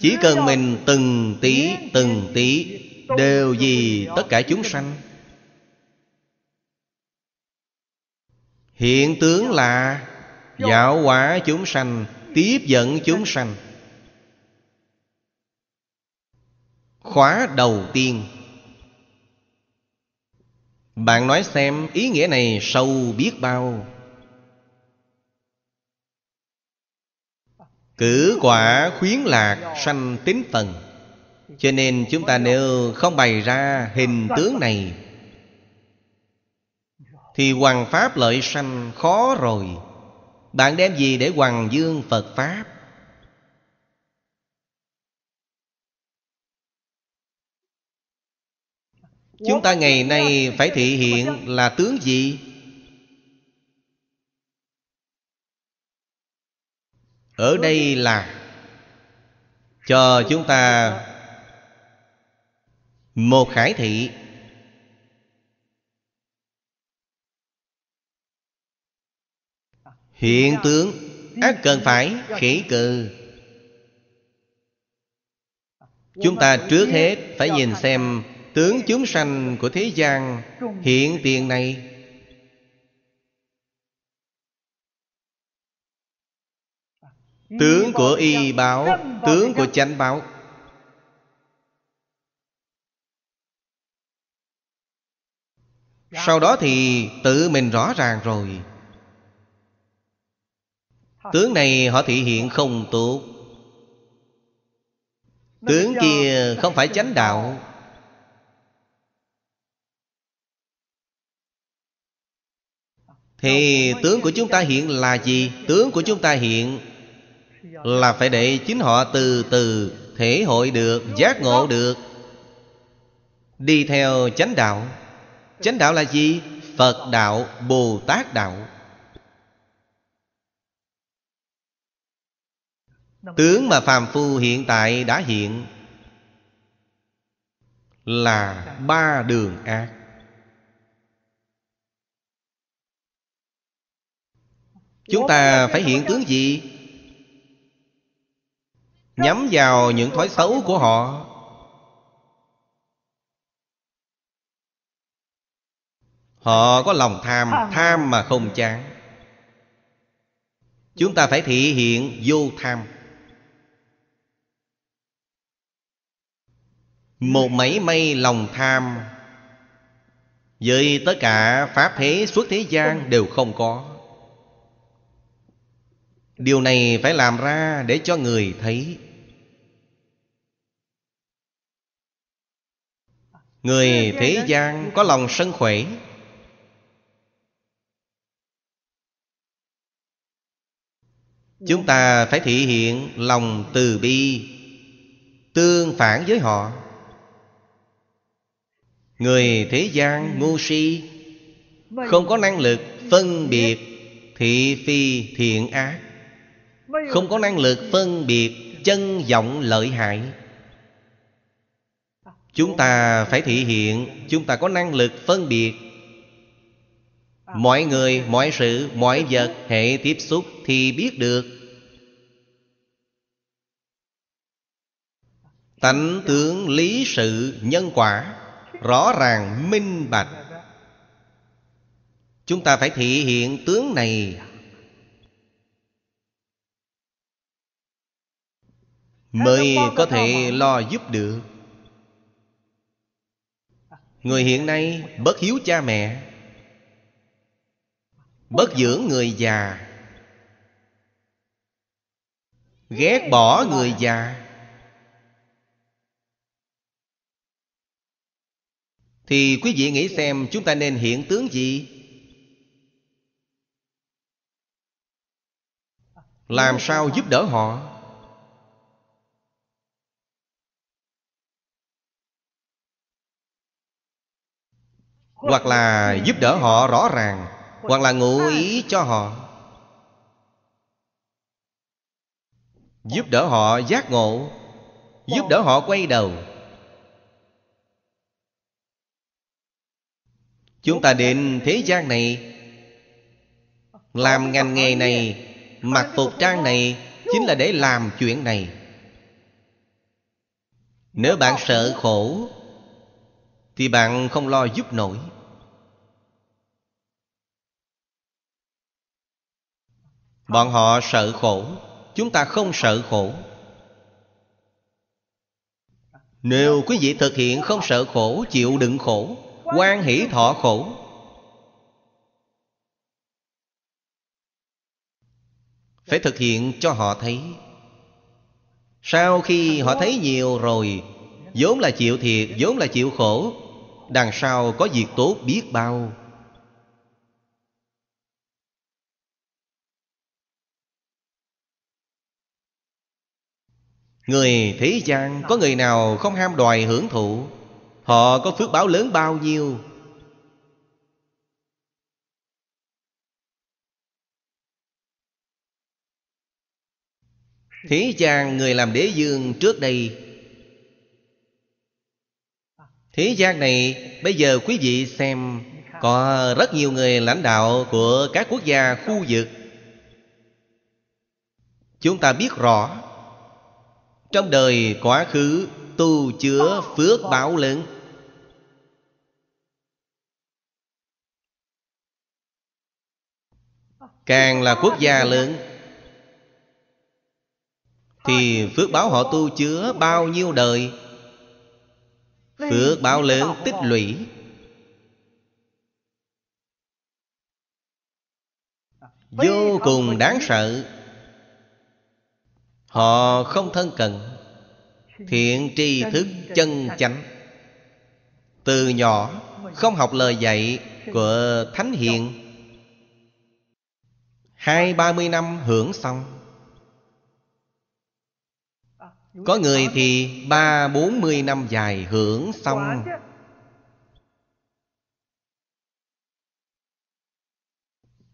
Chỉ cần mình từng tí từng tí Đều vì tất cả chúng sanh Hiện tướng là Giáo hóa chúng sanh Tiếp dẫn chúng sanh khóa đầu tiên bạn nói xem ý nghĩa này sâu biết bao cử quả khuyến lạc sanh tín tần cho nên chúng ta nếu không bày ra hình tướng này thì hoàng pháp lợi sanh khó rồi bạn đem gì để hoàng dương phật pháp chúng ta ngày nay phải thể hiện là tướng gì ở đây là cho chúng ta một khải thị hiện tướng ác cần phải khỉ cừ chúng ta trước hết phải nhìn xem tướng chúng sanh của thế gian hiện tiền này tướng của y báo tướng của chánh báo sau đó thì tự mình rõ ràng rồi tướng này họ thể hiện không tốt tướng kia không phải chánh đạo thì tướng của chúng ta hiện là gì tướng của chúng ta hiện là phải để chính họ từ từ thể hội được giác ngộ được đi theo chánh đạo chánh đạo là gì phật đạo bồ tát đạo tướng mà phàm phu hiện tại đã hiện là ba đường ác Chúng ta phải hiện tướng gì? Nhắm vào những thói xấu của họ Họ có lòng tham Tham mà không chán Chúng ta phải thị hiện vô tham Một mảy may lòng tham Với tất cả Pháp thế suốt thế gian đều không có điều này phải làm ra để cho người thấy người thế gian có lòng sân khỏe chúng ta phải thể hiện lòng từ bi tương phản với họ người thế gian ừ. ngu si không có năng lực phân biệt thị phi thiện ác không có năng lực phân biệt chân vọng lợi hại chúng ta phải thể hiện chúng ta có năng lực phân biệt mọi người mọi sự mọi vật hệ tiếp xúc thì biết được tánh tướng lý sự nhân quả rõ ràng minh bạch chúng ta phải thể hiện tướng này mới có thể lo giúp được người hiện nay bất hiếu cha mẹ bất dưỡng người già ghét bỏ người già thì quý vị nghĩ xem chúng ta nên hiện tướng gì làm sao giúp đỡ họ hoặc là giúp đỡ họ rõ ràng hoặc là ngụ ý cho họ giúp đỡ họ giác ngộ giúp đỡ họ quay đầu chúng ta đến thế gian này làm ngành nghề này mặc phục trang này chính là để làm chuyện này nếu bạn sợ khổ thì bạn không lo giúp nổi bọn họ sợ khổ chúng ta không sợ khổ nếu quý vị thực hiện không sợ khổ chịu đựng khổ quan hỷ thọ khổ phải thực hiện cho họ thấy sau khi họ thấy nhiều rồi vốn là chịu thiệt vốn là chịu khổ đằng sau có việc tốt biết bao Người thế gian có người nào không ham đòi hưởng thụ Họ có phước báo lớn bao nhiêu Thế gian người làm đế dương trước đây Thế gian này bây giờ quý vị xem Có rất nhiều người lãnh đạo của các quốc gia khu vực Chúng ta biết rõ Trong đời quá khứ tu chứa phước báo lớn Càng là quốc gia lớn Thì phước báo họ tu chứa bao nhiêu đời phước báo lớn tích lũy vô cùng đáng sợ họ không thân cận thiện tri thức chân chánh từ nhỏ không học lời dạy của thánh hiền hai ba mươi năm hưởng xong có người thì ba bốn mươi năm dài hưởng xong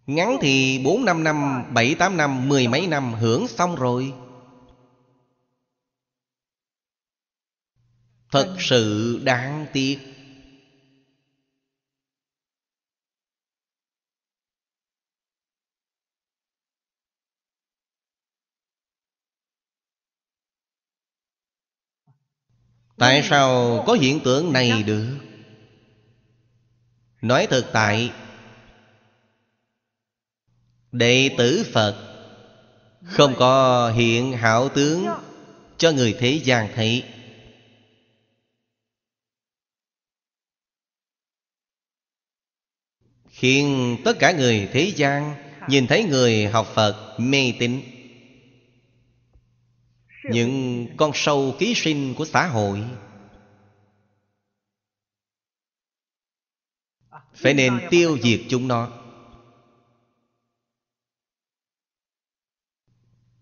Ngắn thì bốn năm năm, bảy tám năm, mười mấy năm hưởng xong rồi Thật sự đáng tiếc Tại sao có hiện tượng này được Nói thực tại Đệ tử Phật Không có hiện hảo tướng Cho người thế gian thấy Khiến tất cả người thế gian Nhìn thấy người học Phật mê tín những con sâu ký sinh của xã hội phải nên tiêu diệt chúng nó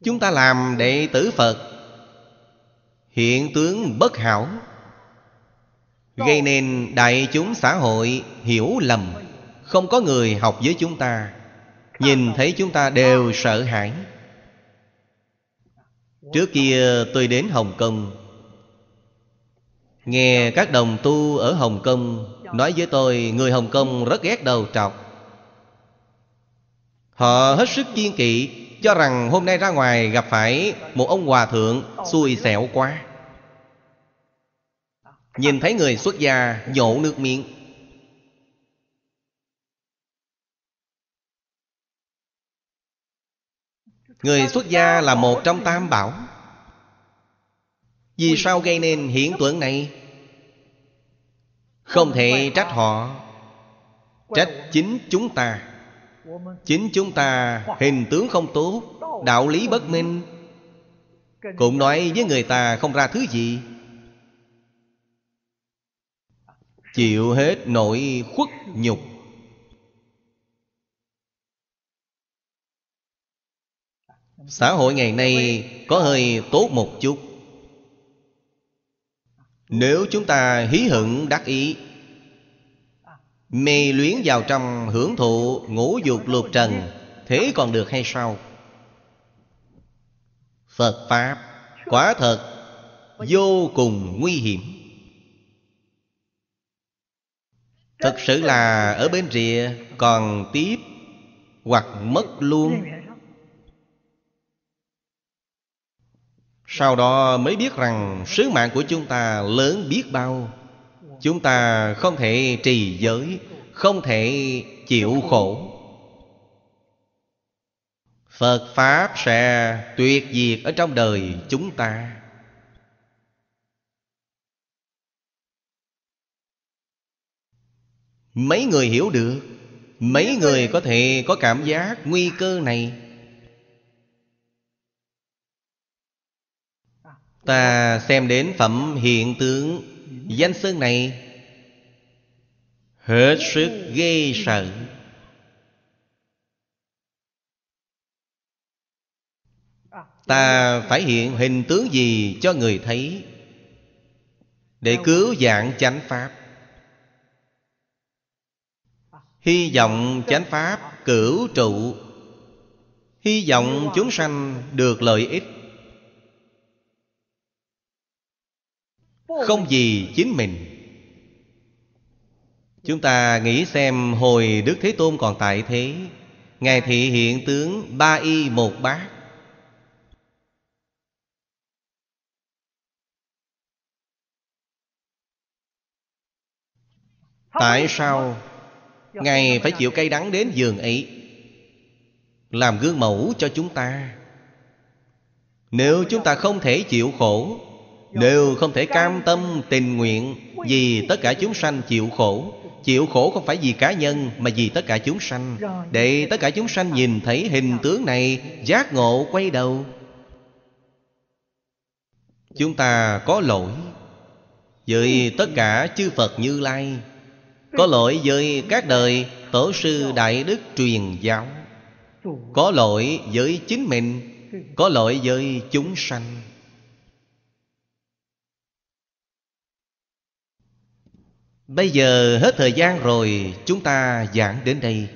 chúng ta làm đệ tử phật hiện tướng bất hảo gây nên đại chúng xã hội hiểu lầm không có người học với chúng ta nhìn thấy chúng ta đều sợ hãi Trước kia tôi đến Hồng Kông Nghe các đồng tu ở Hồng Kông Nói với tôi người Hồng Kông rất ghét đầu trọc Họ hết sức kiên kỵ Cho rằng hôm nay ra ngoài gặp phải Một ông hòa thượng xui xẻo quá Nhìn thấy người xuất gia nhổ nước miệng Người xuất gia là một trong tam bảo Vì sao gây nên hiện tượng này? Không thể trách họ Trách chính chúng ta Chính chúng ta hình tướng không tốt Đạo lý bất minh Cũng nói với người ta không ra thứ gì Chịu hết nỗi khuất nhục xã hội ngày nay có hơi tốt một chút nếu chúng ta hí hửng đắc ý mê luyến vào trong hưởng thụ ngũ dục lục trần thế còn được hay sao phật pháp quả thật vô cùng nguy hiểm thật sự là ở bên rìa còn tiếp hoặc mất luôn sau đó mới biết rằng sứ mạng của chúng ta lớn biết bao chúng ta không thể trì giới không thể chịu khổ phật pháp sẽ tuyệt diệt ở trong đời chúng ta mấy người hiểu được mấy người có thể có cảm giác nguy cơ này ta xem đến phẩm hiện tướng danh xưng này hết sức ghê sợ ta phải hiện hình tướng gì cho người thấy để cứu dạng chánh pháp hy vọng chánh pháp cửu trụ hy vọng chúng sanh được lợi ích Không gì chính mình Chúng ta nghĩ xem hồi Đức Thế Tôn còn tại thế Ngài thị hiện tướng ba y một bát Tại sao Ngài phải chịu cay đắng đến giường ấy Làm gương mẫu cho chúng ta Nếu chúng ta không thể chịu khổ đều không thể cam tâm tình nguyện vì tất cả chúng sanh chịu khổ chịu khổ không phải vì cá nhân mà vì tất cả chúng sanh để tất cả chúng sanh nhìn thấy hình tướng này giác ngộ quay đầu chúng ta có lỗi với tất cả chư phật như lai có lỗi với các đời tổ sư đại đức truyền giáo có lỗi với chính mình có lỗi với chúng sanh Bây giờ hết thời gian rồi Chúng ta giảng đến đây